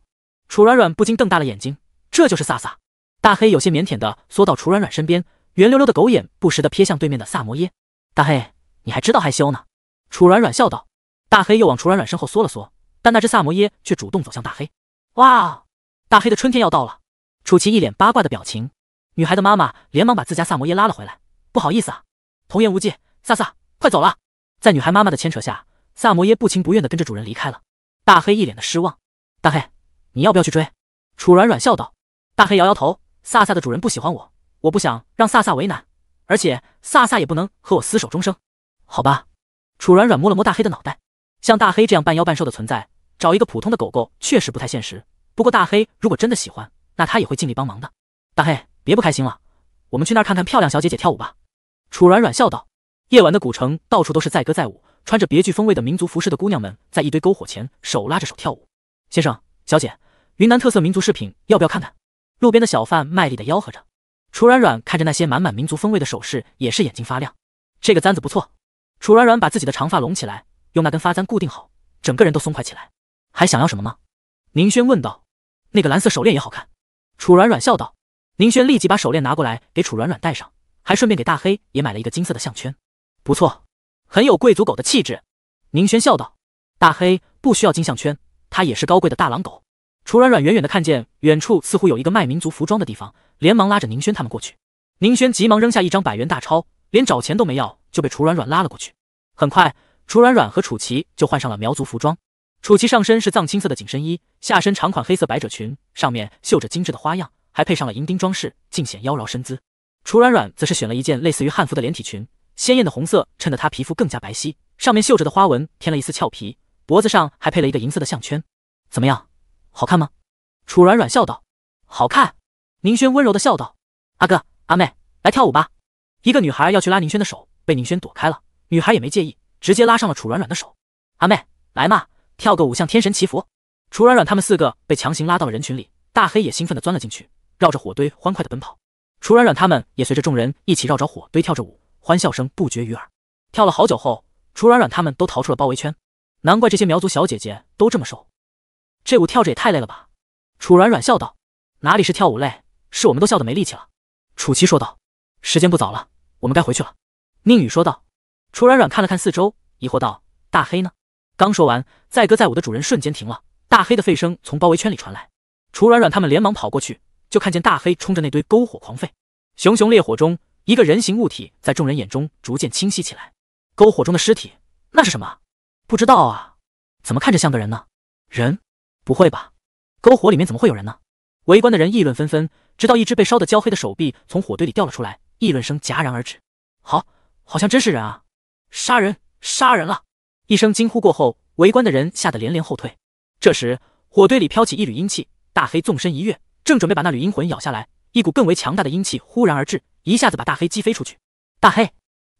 楚软软不禁瞪大了眼睛：“这就是萨萨？”大黑有些腼腆的缩到楚软软身边，圆溜溜的狗眼不时的瞥向对面的萨摩耶。大黑，你还知道害羞呢？”楚软软笑道。大黑又往楚软软身后缩了缩，但那只萨摩耶却主动走向大黑。哇，大黑的春天要到了！楚奇一脸八卦的表情，女孩的妈妈连忙把自家萨摩耶拉了回来。不好意思啊，童言无忌，萨萨，快走了！在女孩妈妈的牵扯下，萨摩耶不情不愿的跟着主人离开了。大黑一脸的失望。大黑，你要不要去追？楚软软笑道。大黑摇摇头，萨萨的主人不喜欢我，我不想让萨萨为难，而且萨萨也不能和我厮守终生。好吧。楚软软摸了摸大黑的脑袋，像大黑这样半妖半兽的存在。找一个普通的狗狗确实不太现实，不过大黑如果真的喜欢，那他也会尽力帮忙的。大黑，别不开心了，我们去那儿看看漂亮小姐姐跳舞吧。”楚软软笑道。夜晚的古城到处都是载歌载舞，穿着别具风味的民族服饰的姑娘们在一堆篝火前手拉着手跳舞。先生，小姐，云南特色民族饰品要不要看看？路边的小贩卖力的吆喝着。楚软软看着那些满满民族风味的首饰，也是眼睛发亮。这个簪子不错。楚软软把自己的长发拢起来，用那根发簪固定好，整个人都松快起来。还想要什么吗？宁轩问道。那个蓝色手链也好看，楚软软笑道。宁轩立即把手链拿过来给楚软软戴上，还顺便给大黑也买了一个金色的项圈。不错，很有贵族狗的气质。宁轩笑道。大黑不需要金项圈，它也是高贵的大狼狗。楚软软远远的看见远处似乎有一个卖民族服装的地方，连忙拉着宁轩他们过去。宁轩急忙扔下一张百元大钞，连找钱都没要就被楚软软拉了过去。很快，楚软软和楚奇就换上了苗族服装。楚奇上身是藏青色的紧身衣，下身长款黑色百褶裙，上面绣着精致的花样，还配上了银钉装饰，尽显妖娆身姿。楚软软则是选了一件类似于汉服的连体裙，鲜艳的红色衬得她皮肤更加白皙，上面绣着的花纹添了一丝俏皮，脖子上还配了一个银色的项圈。怎么样，好看吗？楚软软笑道。好看。宁轩温柔的笑道。阿哥，阿妹，来跳舞吧。一个女孩要去拉宁轩的手，被宁轩躲开了，女孩也没介意，直接拉上了楚软软的手。阿妹，来嘛。跳个舞向天神祈福，楚软软他们四个被强行拉到了人群里，大黑也兴奋地钻了进去，绕着火堆欢快地奔跑。楚软软他们也随着众人一起绕着火堆跳着舞，欢笑声不绝于耳。跳了好久后，楚软软他们都逃出了包围圈。难怪这些苗族小姐姐都这么瘦，这舞跳着也太累了吧？楚软软笑道：“哪里是跳舞累，是我们都笑得没力气了。”楚奇说道：“时间不早了，我们该回去了。”宁雨说道。楚软软看了看四周，疑惑道：“大黑呢？”刚说完，载歌载舞的主人瞬间停了。大黑的吠声从包围圈里传来，楚软软他们连忙跑过去，就看见大黑冲着那堆篝火狂吠。熊熊烈火中，一个人形物体在众人眼中逐渐清晰起来。篝火中的尸体，那是什么？不知道啊，怎么看着像个人呢？人？不会吧，篝火里面怎么会有人呢？围观的人议论纷纷，直到一只被烧得焦黑的手臂从火堆里掉了出来，议论声戛然而止。好，好像真是人啊！杀人，杀人了！一声惊呼过后，围观的人吓得连连后退。这时，火堆里飘起一缕阴气，大黑纵身一跃，正准备把那缕阴魂咬下来，一股更为强大的阴气忽然而至，一下子把大黑击飞出去。大黑，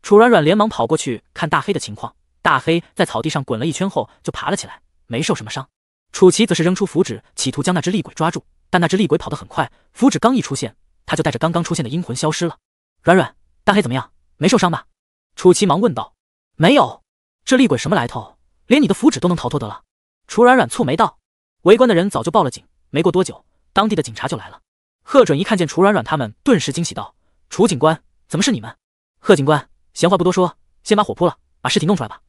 楚软软连忙跑过去看大黑的情况。大黑在草地上滚了一圈后就爬了起来，没受什么伤。楚奇则是扔出符纸，企图将那只厉鬼抓住，但那只厉鬼跑得很快，符纸刚一出现，他就带着刚刚出现的阴魂消失了。软软，大黑怎么样？没受伤吧？楚奇忙问道。没有。这厉鬼什么来头？连你的符纸都能逃脱得了？楚软软蹙眉道：“围观的人早就报了警，没过多久，当地的警察就来了。”贺准一看见楚软软他们，顿时惊喜道：“楚警官，怎么是你们？”贺警官：“闲话不多说，先把火扑了，把尸体弄出来吧。”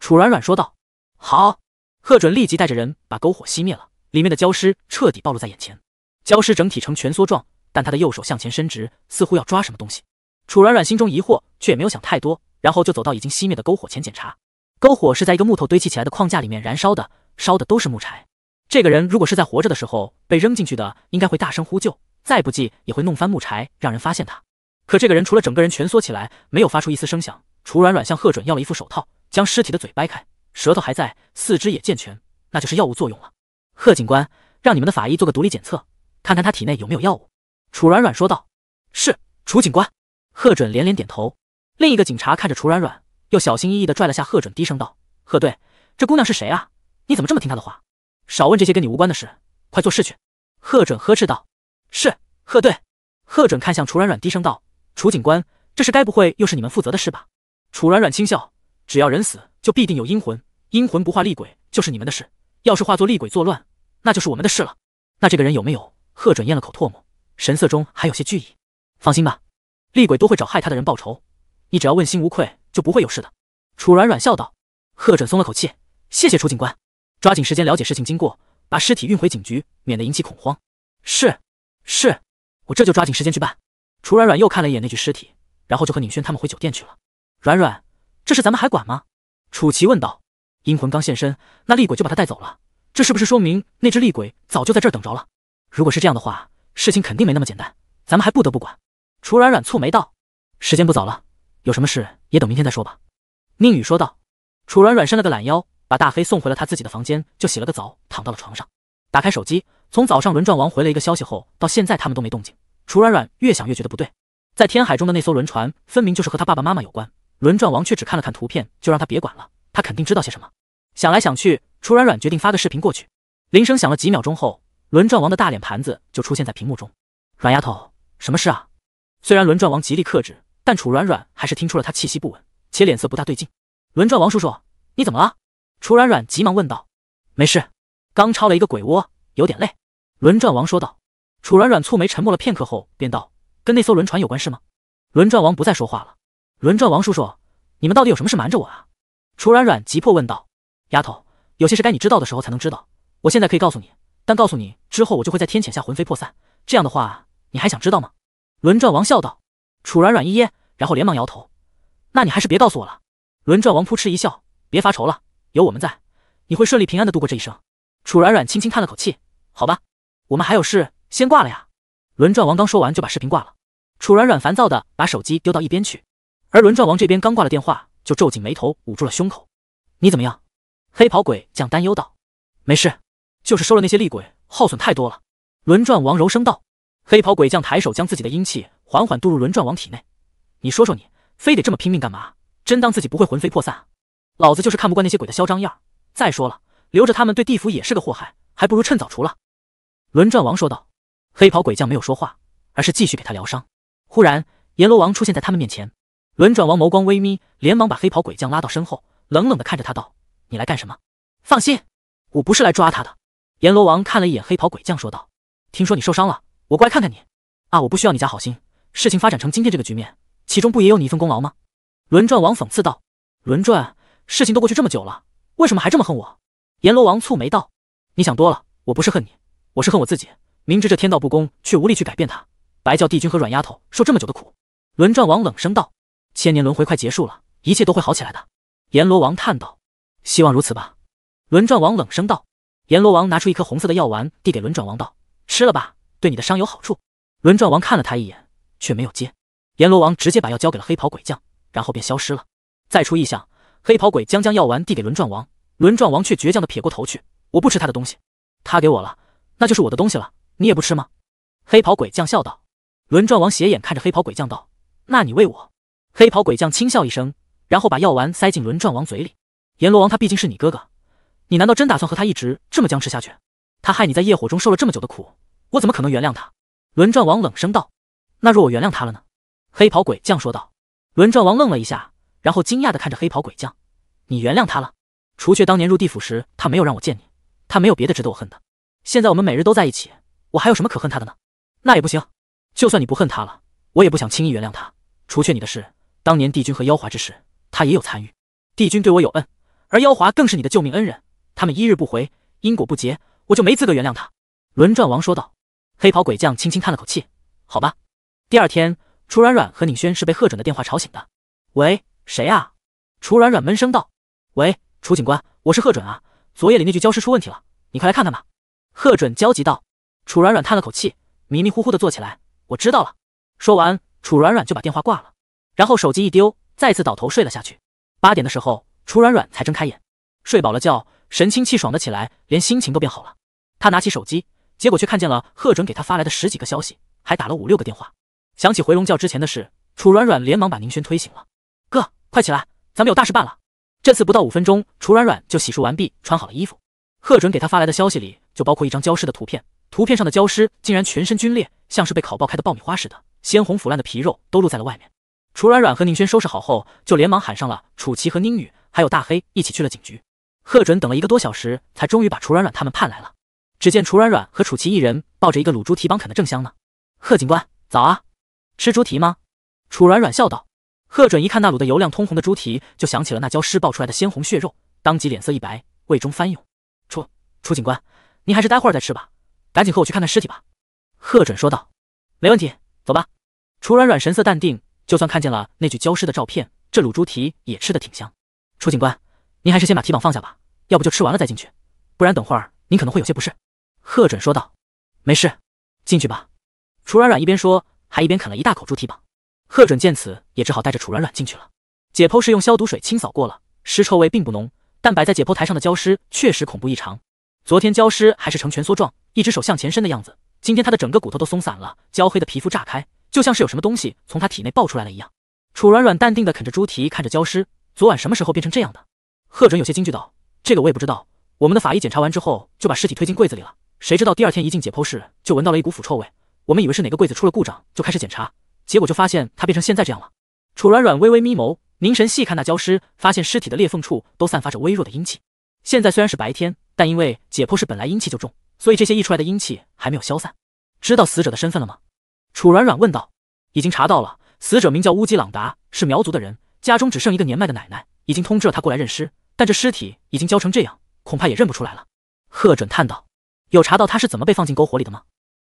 楚软软说道：“好。”贺准立即带着人把篝火熄灭了，里面的焦尸彻底暴露在眼前。焦尸整体呈蜷缩状，但他的右手向前伸直，似乎要抓什么东西。楚软软心中疑惑，却也没有想太多，然后就走到已经熄灭的篝火前检查。篝火是在一个木头堆砌起来的框架里面燃烧的，烧的都是木柴。这个人如果是在活着的时候被扔进去的，应该会大声呼救，再不济也会弄翻木柴让人发现他。可这个人除了整个人蜷缩起来，没有发出一丝声响。楚软软向贺准要了一副手套，将尸体的嘴掰开，舌头还在，四肢也健全，那就是药物作用了。贺警官，让你们的法医做个独立检测，看看他体内有没有药物。楚软软说道。是，楚警官。贺准连连点头。另一个警察看着楚软软。又小心翼翼地拽了下贺准，低声道：“贺队，这姑娘是谁啊？你怎么这么听她的话？少问这些跟你无关的事，快做事去。”贺准呵斥道：“是，贺队。”贺准看向楚软软，低声道：“楚警官，这事该不会又是你们负责的事吧？”楚软软轻笑：“只要人死，就必定有阴魂。阴魂不化厉鬼就是你们的事，要是化作厉鬼作乱，那就是我们的事了。”那这个人有没有？贺准咽了口唾沫，神色中还有些惧意。放心吧，厉鬼多会找害他的人报仇，你只要问心无愧。就不会有事的。”楚软软笑道。贺准松了口气：“谢谢楚警官，抓紧时间了解事情经过，把尸体运回警局，免得引起恐慌。”“是，是，我这就抓紧时间去办。”楚软软又看了一眼那具尸体，然后就和宁轩他们回酒店去了。“软软，这事咱们还管吗？”楚奇问道。“阴魂刚现身，那厉鬼就把他带走了，这是不是说明那只厉鬼早就在这儿等着了？如果是这样的话，事情肯定没那么简单，咱们还不得不管？”楚软软蹙眉道：“时间不早了。”有什么事也等明天再说吧。”宁宇说道。楚软软伸了个懒腰，把大黑送回了他自己的房间，就洗了个澡，躺到了床上。打开手机，从早上轮转王回了一个消息后，到现在他们都没动静。楚软软越想越觉得不对，在天海中的那艘轮船分明就是和他爸爸妈妈有关，轮转王却只看了看图片就让他别管了，他肯定知道些什么。想来想去，楚软软决定发个视频过去。铃声响了几秒钟后，轮转王的大脸盘子就出现在屏幕中。“软丫头，什么事啊？”虽然轮转王极力克制。但楚软软还是听出了他气息不稳，且脸色不大对劲。轮转王叔叔，你怎么了？楚软软急忙问道。没事，刚抄了一个鬼窝，有点累。轮转王说道。楚软软蹙眉，沉默了片刻后便道：“跟那艘轮船有关事吗？”轮转王不再说话了。轮转王叔叔，你们到底有什么事瞒着我啊？楚软软急迫问道。丫头，有些事该你知道的时候才能知道。我现在可以告诉你，但告诉你之后我就会在天谴下魂飞魄散。这样的话，你还想知道吗？轮转王笑道。楚软软一噎，然后连忙摇头：“那你还是别告诉我了。”轮转王扑哧一笑：“别发愁了，有我们在，你会顺利平安的度过这一生。”楚软软轻轻叹了口气：“好吧，我们还有事，先挂了呀。”轮转王刚说完就把视频挂了。楚软软烦躁的把手机丢到一边去，而轮转王这边刚挂了电话，就皱紧眉头，捂住了胸口：“你怎么样？”黑袍鬼将担忧道：“没事，就是收了那些厉鬼，耗损太多了。”轮转王柔声道。黑袍鬼将抬手将自己的阴气。缓缓渡入轮转王体内，你说说你，非得这么拼命干嘛？真当自己不会魂飞魄散？老子就是看不惯那些鬼的嚣张样。再说了，留着他们对地府也是个祸害，还不如趁早除了。轮转王说道。黑袍鬼将没有说话，而是继续给他疗伤。忽然，阎罗王出现在他们面前。轮转王眸光微眯，连忙把黑袍鬼将拉到身后，冷冷地看着他道：“你来干什么？”放心，我不是来抓他的。阎罗王看了一眼黑袍鬼将，说道：“听说你受伤了，我过来看看你。啊，我不需要你家好心。”事情发展成今天这个局面，其中不也有你一份功劳吗？轮转王讽刺道。轮转，事情都过去这么久了，为什么还这么恨我？阎罗王蹙眉道。你想多了，我不是恨你，我是恨我自己，明知这天道不公，却无力去改变它，白叫帝君和阮丫头受这么久的苦。轮转王冷声道。千年轮回快结束了，一切都会好起来的。阎罗王叹道。希望如此吧。轮转王冷声道。阎罗王拿出一颗红色的药丸，递给轮转王道：“吃了吧，对你的伤有好处。”轮转王看了他一眼。却没有接，阎罗王直接把药交给了黑袍鬼将，然后便消失了。再出异象，黑袍鬼将将药丸递给轮转王，轮转王却倔强的撇过头去：“我不吃他的东西，他给我了，那就是我的东西了。你也不吃吗？”黑袍鬼将笑道。轮转王斜眼看着黑袍鬼将道：“那你喂我。”黑袍鬼将轻笑一声，然后把药丸塞进轮转王嘴里。阎罗王他毕竟是你哥哥，你难道真打算和他一直这么僵持下去？他害你在业火中受了这么久的苦，我怎么可能原谅他？轮转王冷声道。那若我原谅他了呢？黑袍鬼将说道。轮转王愣了一下，然后惊讶地看着黑袍鬼将：“你原谅他了？除却当年入地府时，他没有让我见你，他没有别的值得我恨的。现在我们每日都在一起，我还有什么可恨他的呢？”那也不行，就算你不恨他了，我也不想轻易原谅他。除却你的事，当年帝君和妖华之事，他也有参与。帝君对我有恩，而妖华更是你的救命恩人，他们一日不回，因果不结，我就没资格原谅他。”轮转王说道。黑袍鬼将轻轻叹了口气：“好吧。”第二天，楚软软和宁轩是被贺准的电话吵醒的。喂，谁啊？楚软软闷声道。喂，楚警官，我是贺准啊，昨夜里那具僵尸出问题了，你快来看看吧。贺准焦急道。楚软软叹了口气，迷迷糊糊的坐起来。我知道了。说完，楚软软就把电话挂了，然后手机一丢，再次倒头睡了下去。八点的时候，楚软软才睁开眼，睡饱了觉，神清气爽的起来，连心情都变好了。他拿起手机，结果却看见了贺准给他发来的十几个消息，还打了五六个电话。想起回笼觉之前的事，楚软软连忙把宁轩推醒了。哥，快起来，咱们有大事办了。这次不到五分钟，楚软软就洗漱完毕，穿好了衣服。贺准给他发来的消息里就包括一张焦尸的图片，图片上的焦尸竟然全身龟裂，像是被烤爆开的爆米花似的，鲜红腐烂的皮肉都露在了外面。楚软软和宁轩收拾好后，就连忙喊上了楚琪和宁宇，还有大黑一起去了警局。贺准等了一个多小时，才终于把楚软软他们盼来了。只见楚软软和楚琪一人抱着一个卤猪蹄膀啃得正香呢。贺警官，早啊。吃猪蹄吗？楚软软笑道。贺准一看那卤的油亮通红的猪蹄，就想起了那僵尸爆出来的鲜红血肉，当即脸色一白，胃中翻涌。楚楚警官，您还是待会儿再吃吧，赶紧和我去看看尸体吧。贺准说道。没问题，走吧。楚软软神色淡定，就算看见了那具焦尸的照片，这卤猪蹄也吃的挺香。楚警官，您还是先把蹄膀放下吧，要不就吃完了再进去，不然等会儿您可能会有些不适。贺准说道。没事，进去吧。楚软软一边说。还一边啃了一大口猪蹄膀，贺准见此也只好带着楚软软进去了。解剖室用消毒水清扫过了，尸臭味并不浓，但摆在解剖台上的焦尸确实恐怖异常。昨天焦尸还是呈蜷缩状，一只手向前伸的样子，今天他的整个骨头都松散了，焦黑的皮肤炸开，就像是有什么东西从他体内爆出来了一样。楚软软淡定地啃着猪蹄，看着焦尸，昨晚什么时候变成这样的？贺准有些惊惧道：“这个我也不知道，我们的法医检查完之后就把尸体推进柜子里了，谁知道第二天一进解剖室就闻到了一股腐臭味。”我们以为是哪个柜子出了故障，就开始检查，结果就发现它变成现在这样了。楚软软微微眯眸，凝神细看那焦尸，发现尸体的裂缝处都散发着微弱的阴气。现在虽然是白天，但因为解剖室本来阴气就重，所以这些溢出来的阴气还没有消散。知道死者的身份了吗？楚软软问道。已经查到了，死者名叫乌鸡朗达，是苗族的人，家中只剩一个年迈的奶奶，已经通知了她过来认尸，但这尸体已经焦成这样，恐怕也认不出来了。贺准叹道：“有查到他是怎么被放进篝火里的吗？”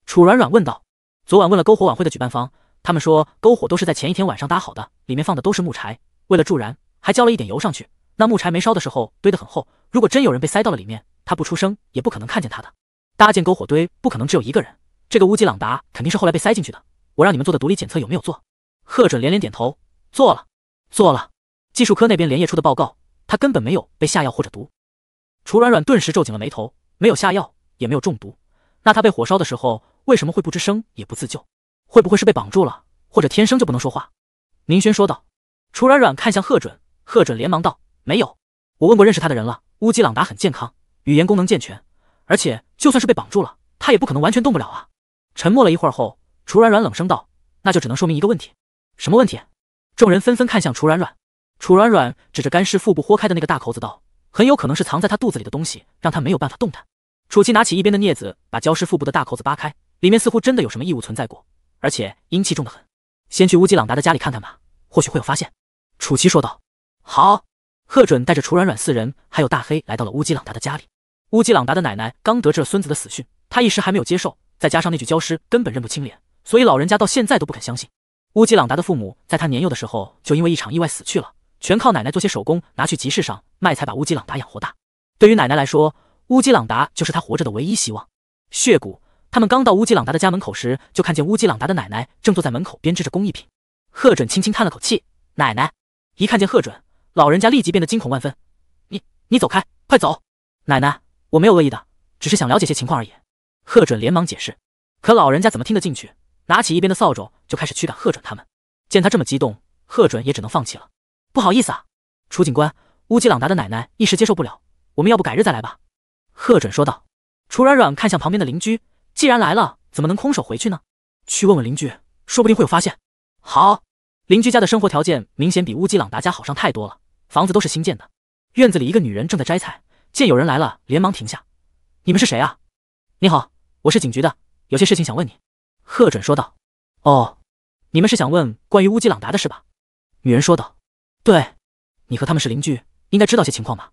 楚软软问道。昨晚问了篝火晚会的举办方，他们说篝火都是在前一天晚上搭好的，里面放的都是木柴，为了助燃还浇了一点油上去。那木柴没烧的时候堆得很厚，如果真有人被塞到了里面，他不出声也不可能看见他的。搭建篝火堆不可能只有一个人，这个乌吉朗达肯定是后来被塞进去的。我让你们做的毒理检测有没有做？贺准连连点头，做了，做了。技术科那边连夜出的报告，他根本没有被下药或者毒。楚软软顿时皱紧了眉头，没有下药，也没有中毒。那他被火烧的时候为什么会不吱声也不自救？会不会是被绑住了，或者天生就不能说话？宁轩说道。楚软软看向贺准，贺准连忙道：“没有，我问过认识他的人了，乌鸡朗达很健康，语言功能健全，而且就算是被绑住了，他也不可能完全动不了啊。”沉默了一会儿后，楚软软冷声道：“那就只能说明一个问题，什么问题？”众人纷纷看向楚软软，楚软软指着干尸腹部豁开的那个大口子道：“很有可能是藏在他肚子里的东西，让他没有办法动弹。”楚奇拿起一边的镊子，把僵尸腹部的大口子扒开，里面似乎真的有什么异物存在过，而且阴气重得很。先去乌基朗达的家里看看吧，或许会有发现。”楚奇说道。好。贺准带着楚软软四人，还有大黑，来到了乌基朗达的家里。乌基朗达的奶奶刚得知了孙子的死讯，她一时还没有接受，再加上那具焦尸根本认不清脸，所以老人家到现在都不肯相信。乌基朗达的父母在他年幼的时候就因为一场意外死去了，全靠奶奶做些手工拿去集市上卖才把乌基朗达养活大。对于奶奶来说，乌基朗达就是他活着的唯一希望。血骨，他们刚到乌基朗达的家门口时，就看见乌基朗达的奶奶正坐在门口编织着工艺品。贺准轻轻叹了口气。奶奶一看见贺准，老人家立即变得惊恐万分：“你你走开，快走！”奶奶，我没有恶意的，只是想了解些情况而已。”贺准连忙解释。可老人家怎么听得进去？拿起一边的扫帚就开始驱赶贺准他们。见他这么激动，贺准也只能放弃了。不好意思啊，楚警官，乌基朗达的奶奶一时接受不了，我们要不改日再来吧？贺准说道：“楚软软看向旁边的邻居，既然来了，怎么能空手回去呢？去问问邻居，说不定会有发现。”好，邻居家的生活条件明显比乌鸡朗达家好上太多了，房子都是新建的。院子里，一个女人正在摘菜，见有人来了，连忙停下：“你们是谁啊？”“你好，我是警局的，有些事情想问你。”贺准说道。“哦，你们是想问关于乌鸡朗达的事吧？”女人说道。“对，你和他们是邻居，应该知道些情况吧？”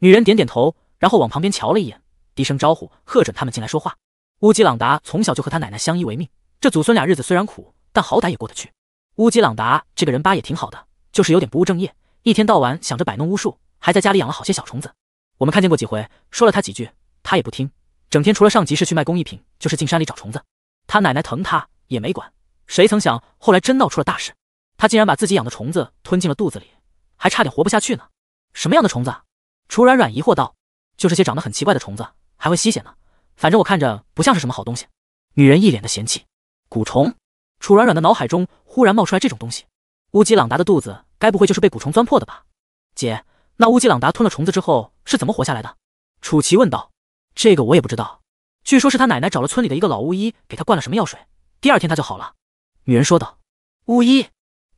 女人点点头。然后往旁边瞧了一眼，低声招呼贺准他们进来说话。乌吉朗达从小就和他奶奶相依为命，这祖孙俩日子虽然苦，但好歹也过得去。乌吉朗达这个人吧也挺好的，就是有点不务正业，一天到晚想着摆弄巫术，还在家里养了好些小虫子。我们看见过几回，说了他几句，他也不听，整天除了上集市去卖工艺品，就是进山里找虫子。他奶奶疼他也没管，谁曾想后来真闹出了大事，他竟然把自己养的虫子吞进了肚子里，还差点活不下去呢。什么样的虫子？楚软软疑惑道。就是些长得很奇怪的虫子，还会吸血呢。反正我看着不像是什么好东西。女人一脸的嫌弃。蛊虫。楚软软的脑海中忽然冒出来这种东西。乌吉朗达的肚子该不会就是被蛊虫钻破的吧？姐，那乌吉朗达吞了虫子之后是怎么活下来的？楚奇问道。这个我也不知道。据说是他奶奶找了村里的一个老巫医给他灌了什么药水，第二天他就好了。女人说道。巫医？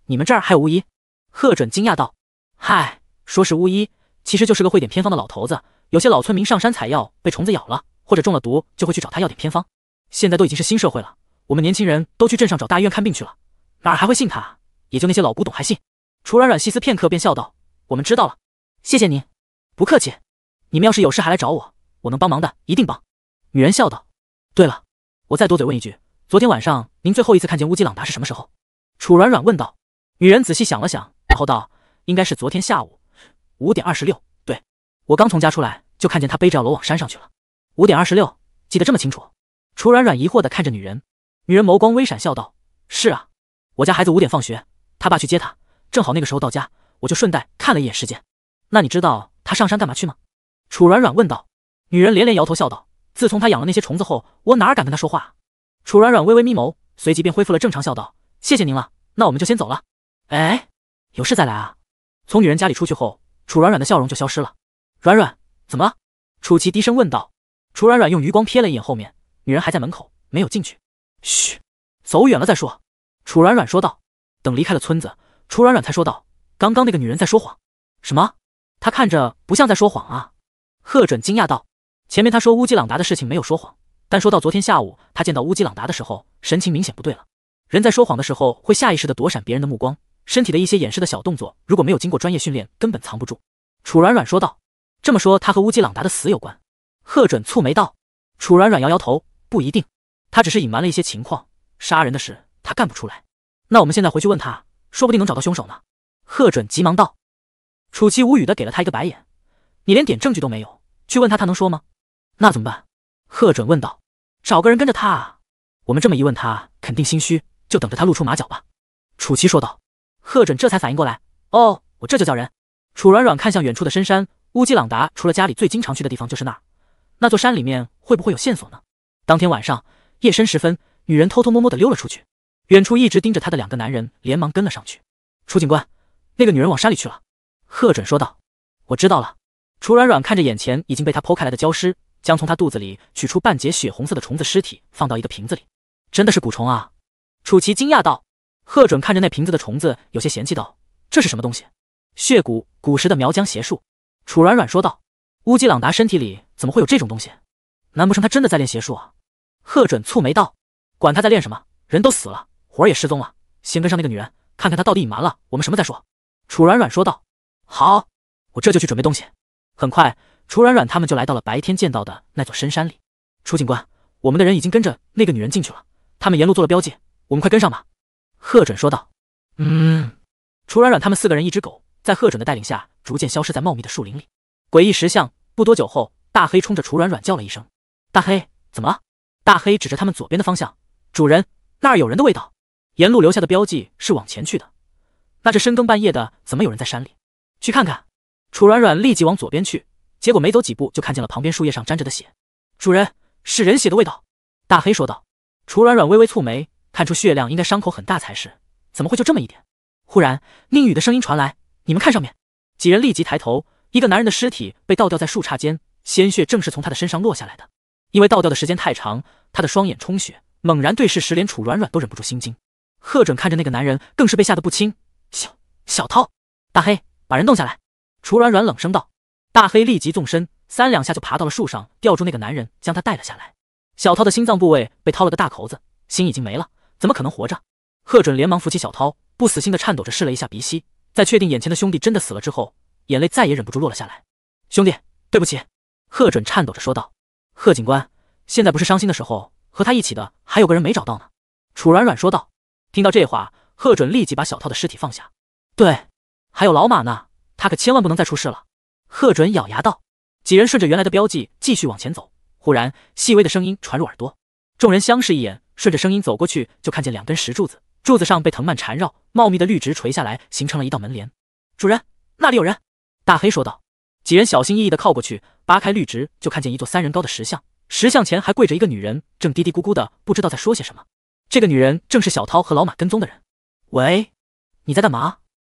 你们这儿还有巫医？贺准惊讶道。嗨，说是巫医，其实就是个会点偏方的老头子。有些老村民上山采药被虫子咬了，或者中了毒，就会去找他要点偏方。现在都已经是新社会了，我们年轻人都去镇上找大医院看病去了，哪儿还会信他？也就那些老古董还信。楚软软细思片刻，便笑道：“我们知道了，谢谢您，不客气。你们要是有事还来找我，我能帮忙的一定帮。”女人笑道：“对了，我再多嘴问一句，昨天晚上您最后一次看见乌基朗达是什么时候？”楚软软问道。女人仔细想了想，然后道：“应该是昨天下午五点二十六。”我刚从家出来，就看见他背着篓往山上去了。五点二十六，记得这么清楚。楚软软疑惑的看着女人，女人眸光微闪，笑道：“是啊，我家孩子五点放学，他爸去接他，正好那个时候到家，我就顺带看了一眼时间。”那你知道他上山干嘛去吗？楚软软问道。女人连连摇头，笑道：“自从他养了那些虫子后，我哪敢跟他说话？”楚软软微微眯眸，随即便恢复了正常，笑道：“谢谢您了，那我们就先走了。哎，有事再来啊。”从女人家里出去后，楚软软的笑容就消失了。软软，怎么了？楚琪低声问道。楚软软用余光瞥了一眼后面，女人还在门口，没有进去。嘘，走远了再说。楚软软说道。等离开了村子，楚软软才说道：“刚刚那个女人在说谎。”什么？她看着不像在说谎啊？贺准惊讶道。前面他说乌基朗达的事情没有说谎，但说到昨天下午他见到乌基朗达的时候，神情明显不对了。人在说谎的时候会下意识的躲闪别人的目光，身体的一些掩饰的小动作，如果没有经过专业训练，根本藏不住。楚软软说道。这么说，他和乌鸡朗达的死有关？贺准蹙眉道。楚软软摇摇头，不一定，他只是隐瞒了一些情况，杀人的事他干不出来。那我们现在回去问他，说不定能找到凶手呢？贺准急忙道。楚齐无语的给了他一个白眼，你连点证据都没有，去问他，他能说吗？那怎么办？贺准问道。找个人跟着他啊，我们这么一问，他肯定心虚，就等着他露出马脚吧。楚齐说道。贺准这才反应过来，哦，我这就叫人。楚软软看向远处的深山。乌基朗达除了家里最经常去的地方就是那儿，那座山里面会不会有线索呢？当天晚上，夜深时分，女人偷偷摸摸的溜了出去，远处一直盯着她的两个男人连忙跟了上去。楚警官，那个女人往山里去了。贺准说道。我知道了。楚软软看着眼前已经被他剖开来的焦尸，将从他肚子里取出半截血红色的虫子尸体放到一个瓶子里。真的是蛊虫啊！楚奇惊讶道。贺准看着那瓶子的虫子，有些嫌弃道：“这是什么东西？”血蛊，古时的苗疆邪术。楚软软说道：“乌鸡朗达身体里怎么会有这种东西？难不成他真的在练邪术啊？”贺准蹙眉道：“管他在练什么，人都死了，魂儿也失踪了，先跟上那个女人，看看她到底隐瞒了我们什么再说。”楚软软说道：“好，我这就去准备东西。”很快，楚软软他们就来到了白天见到的那座深山里。楚警官，我们的人已经跟着那个女人进去了，他们沿路做了标记，我们快跟上吧。”贺准说道。“嗯。”楚软软他们四个人，一只狗。在贺准的带领下，逐渐消失在茂密的树林里。诡异石像不多久后，大黑冲着楚软软叫了一声：“大黑，怎么了？”大黑指着他们左边的方向：“主人，那儿有人的味道。沿路留下的标记是往前去的，那这深更半夜的，怎么有人在山里？去看看。”楚软软立即往左边去，结果没走几步就看见了旁边树叶上沾着的血。“主人，是人血的味道。”大黑说道。楚软软微微蹙眉，看出血量应该伤口很大才是，怎么会就这么一点？忽然，宁雨的声音传来。你们看上面，几人立即抬头，一个男人的尸体被倒吊在树杈间，鲜血正是从他的身上落下来的。因为倒吊的时间太长，他的双眼充血，猛然对视时，连楚软软都忍不住心惊。贺准看着那个男人，更是被吓得不轻。小小涛，大黑，把人弄下来！楚软软冷声道。大黑立即纵身，三两下就爬到了树上，吊住那个男人，将他带了下来。小涛的心脏部位被掏了个大口子，心已经没了，怎么可能活着？贺准连忙扶起小涛，不死心的颤抖着试了一下鼻息。在确定眼前的兄弟真的死了之后，眼泪再也忍不住落了下来。兄弟，对不起，贺准颤抖着说道。贺警官，现在不是伤心的时候，和他一起的还有个人没找到呢。楚软软说道。听到这话，贺准立即把小涛的尸体放下。对，还有老马呢，他可千万不能再出事了。贺准咬牙道。几人顺着原来的标记继续往前走，忽然细微的声音传入耳朵，众人相视一眼，顺着声音走过去，就看见两根石柱子。柱子上被藤蔓缠绕，茂密的绿植垂下来，形成了一道门帘。主人，那里有人！大黑说道。几人小心翼翼的靠过去，扒开绿植，就看见一座三人高的石像，石像前还跪着一个女人，正嘀嘀咕咕的，不知道在说些什么。这个女人正是小涛和老马跟踪的人。喂，你在干嘛？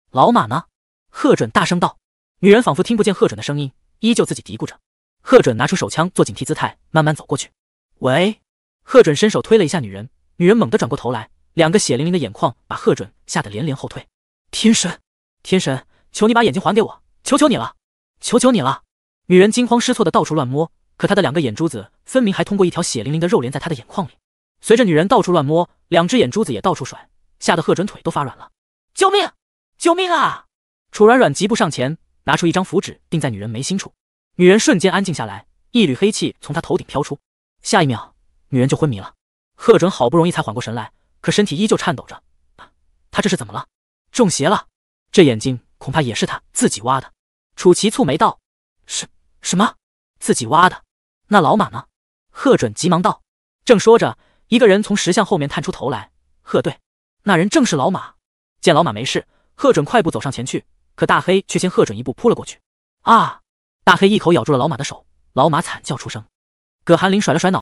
老马呢？贺准大声道。女人仿佛听不见贺准的声音，依旧自己嘀咕着。贺准拿出手枪，做警惕姿态，慢慢走过去。喂！贺准伸手推了一下女人，女人猛地转过头来。两个血淋淋的眼眶把贺准吓得连连后退。天神，天神，求你把眼睛还给我！求求你了，求求你了！女人惊慌失措的到处乱摸，可她的两个眼珠子分明还通过一条血淋淋的肉连在她的眼眶里。随着女人到处乱摸，两只眼珠子也到处甩，吓得贺准腿都发软了。救命！救命啊！楚软软急步上前，拿出一张符纸，钉在女人眉心处。女人瞬间安静下来，一缕黑气从她头顶飘出，下一秒，女人就昏迷了。贺准好不容易才缓过神来。可身体依旧颤抖着，他这是怎么了？中邪了？这眼睛恐怕也是他自己挖的。楚奇蹙眉道：“什什么？自己挖的？那老马呢？”贺准急忙道。正说着，一个人从石像后面探出头来。贺队，那人正是老马。见老马没事，贺准快步走上前去。可大黑却先贺准一步扑了过去。啊！大黑一口咬住了老马的手，老马惨叫出声。葛寒林甩了甩脑。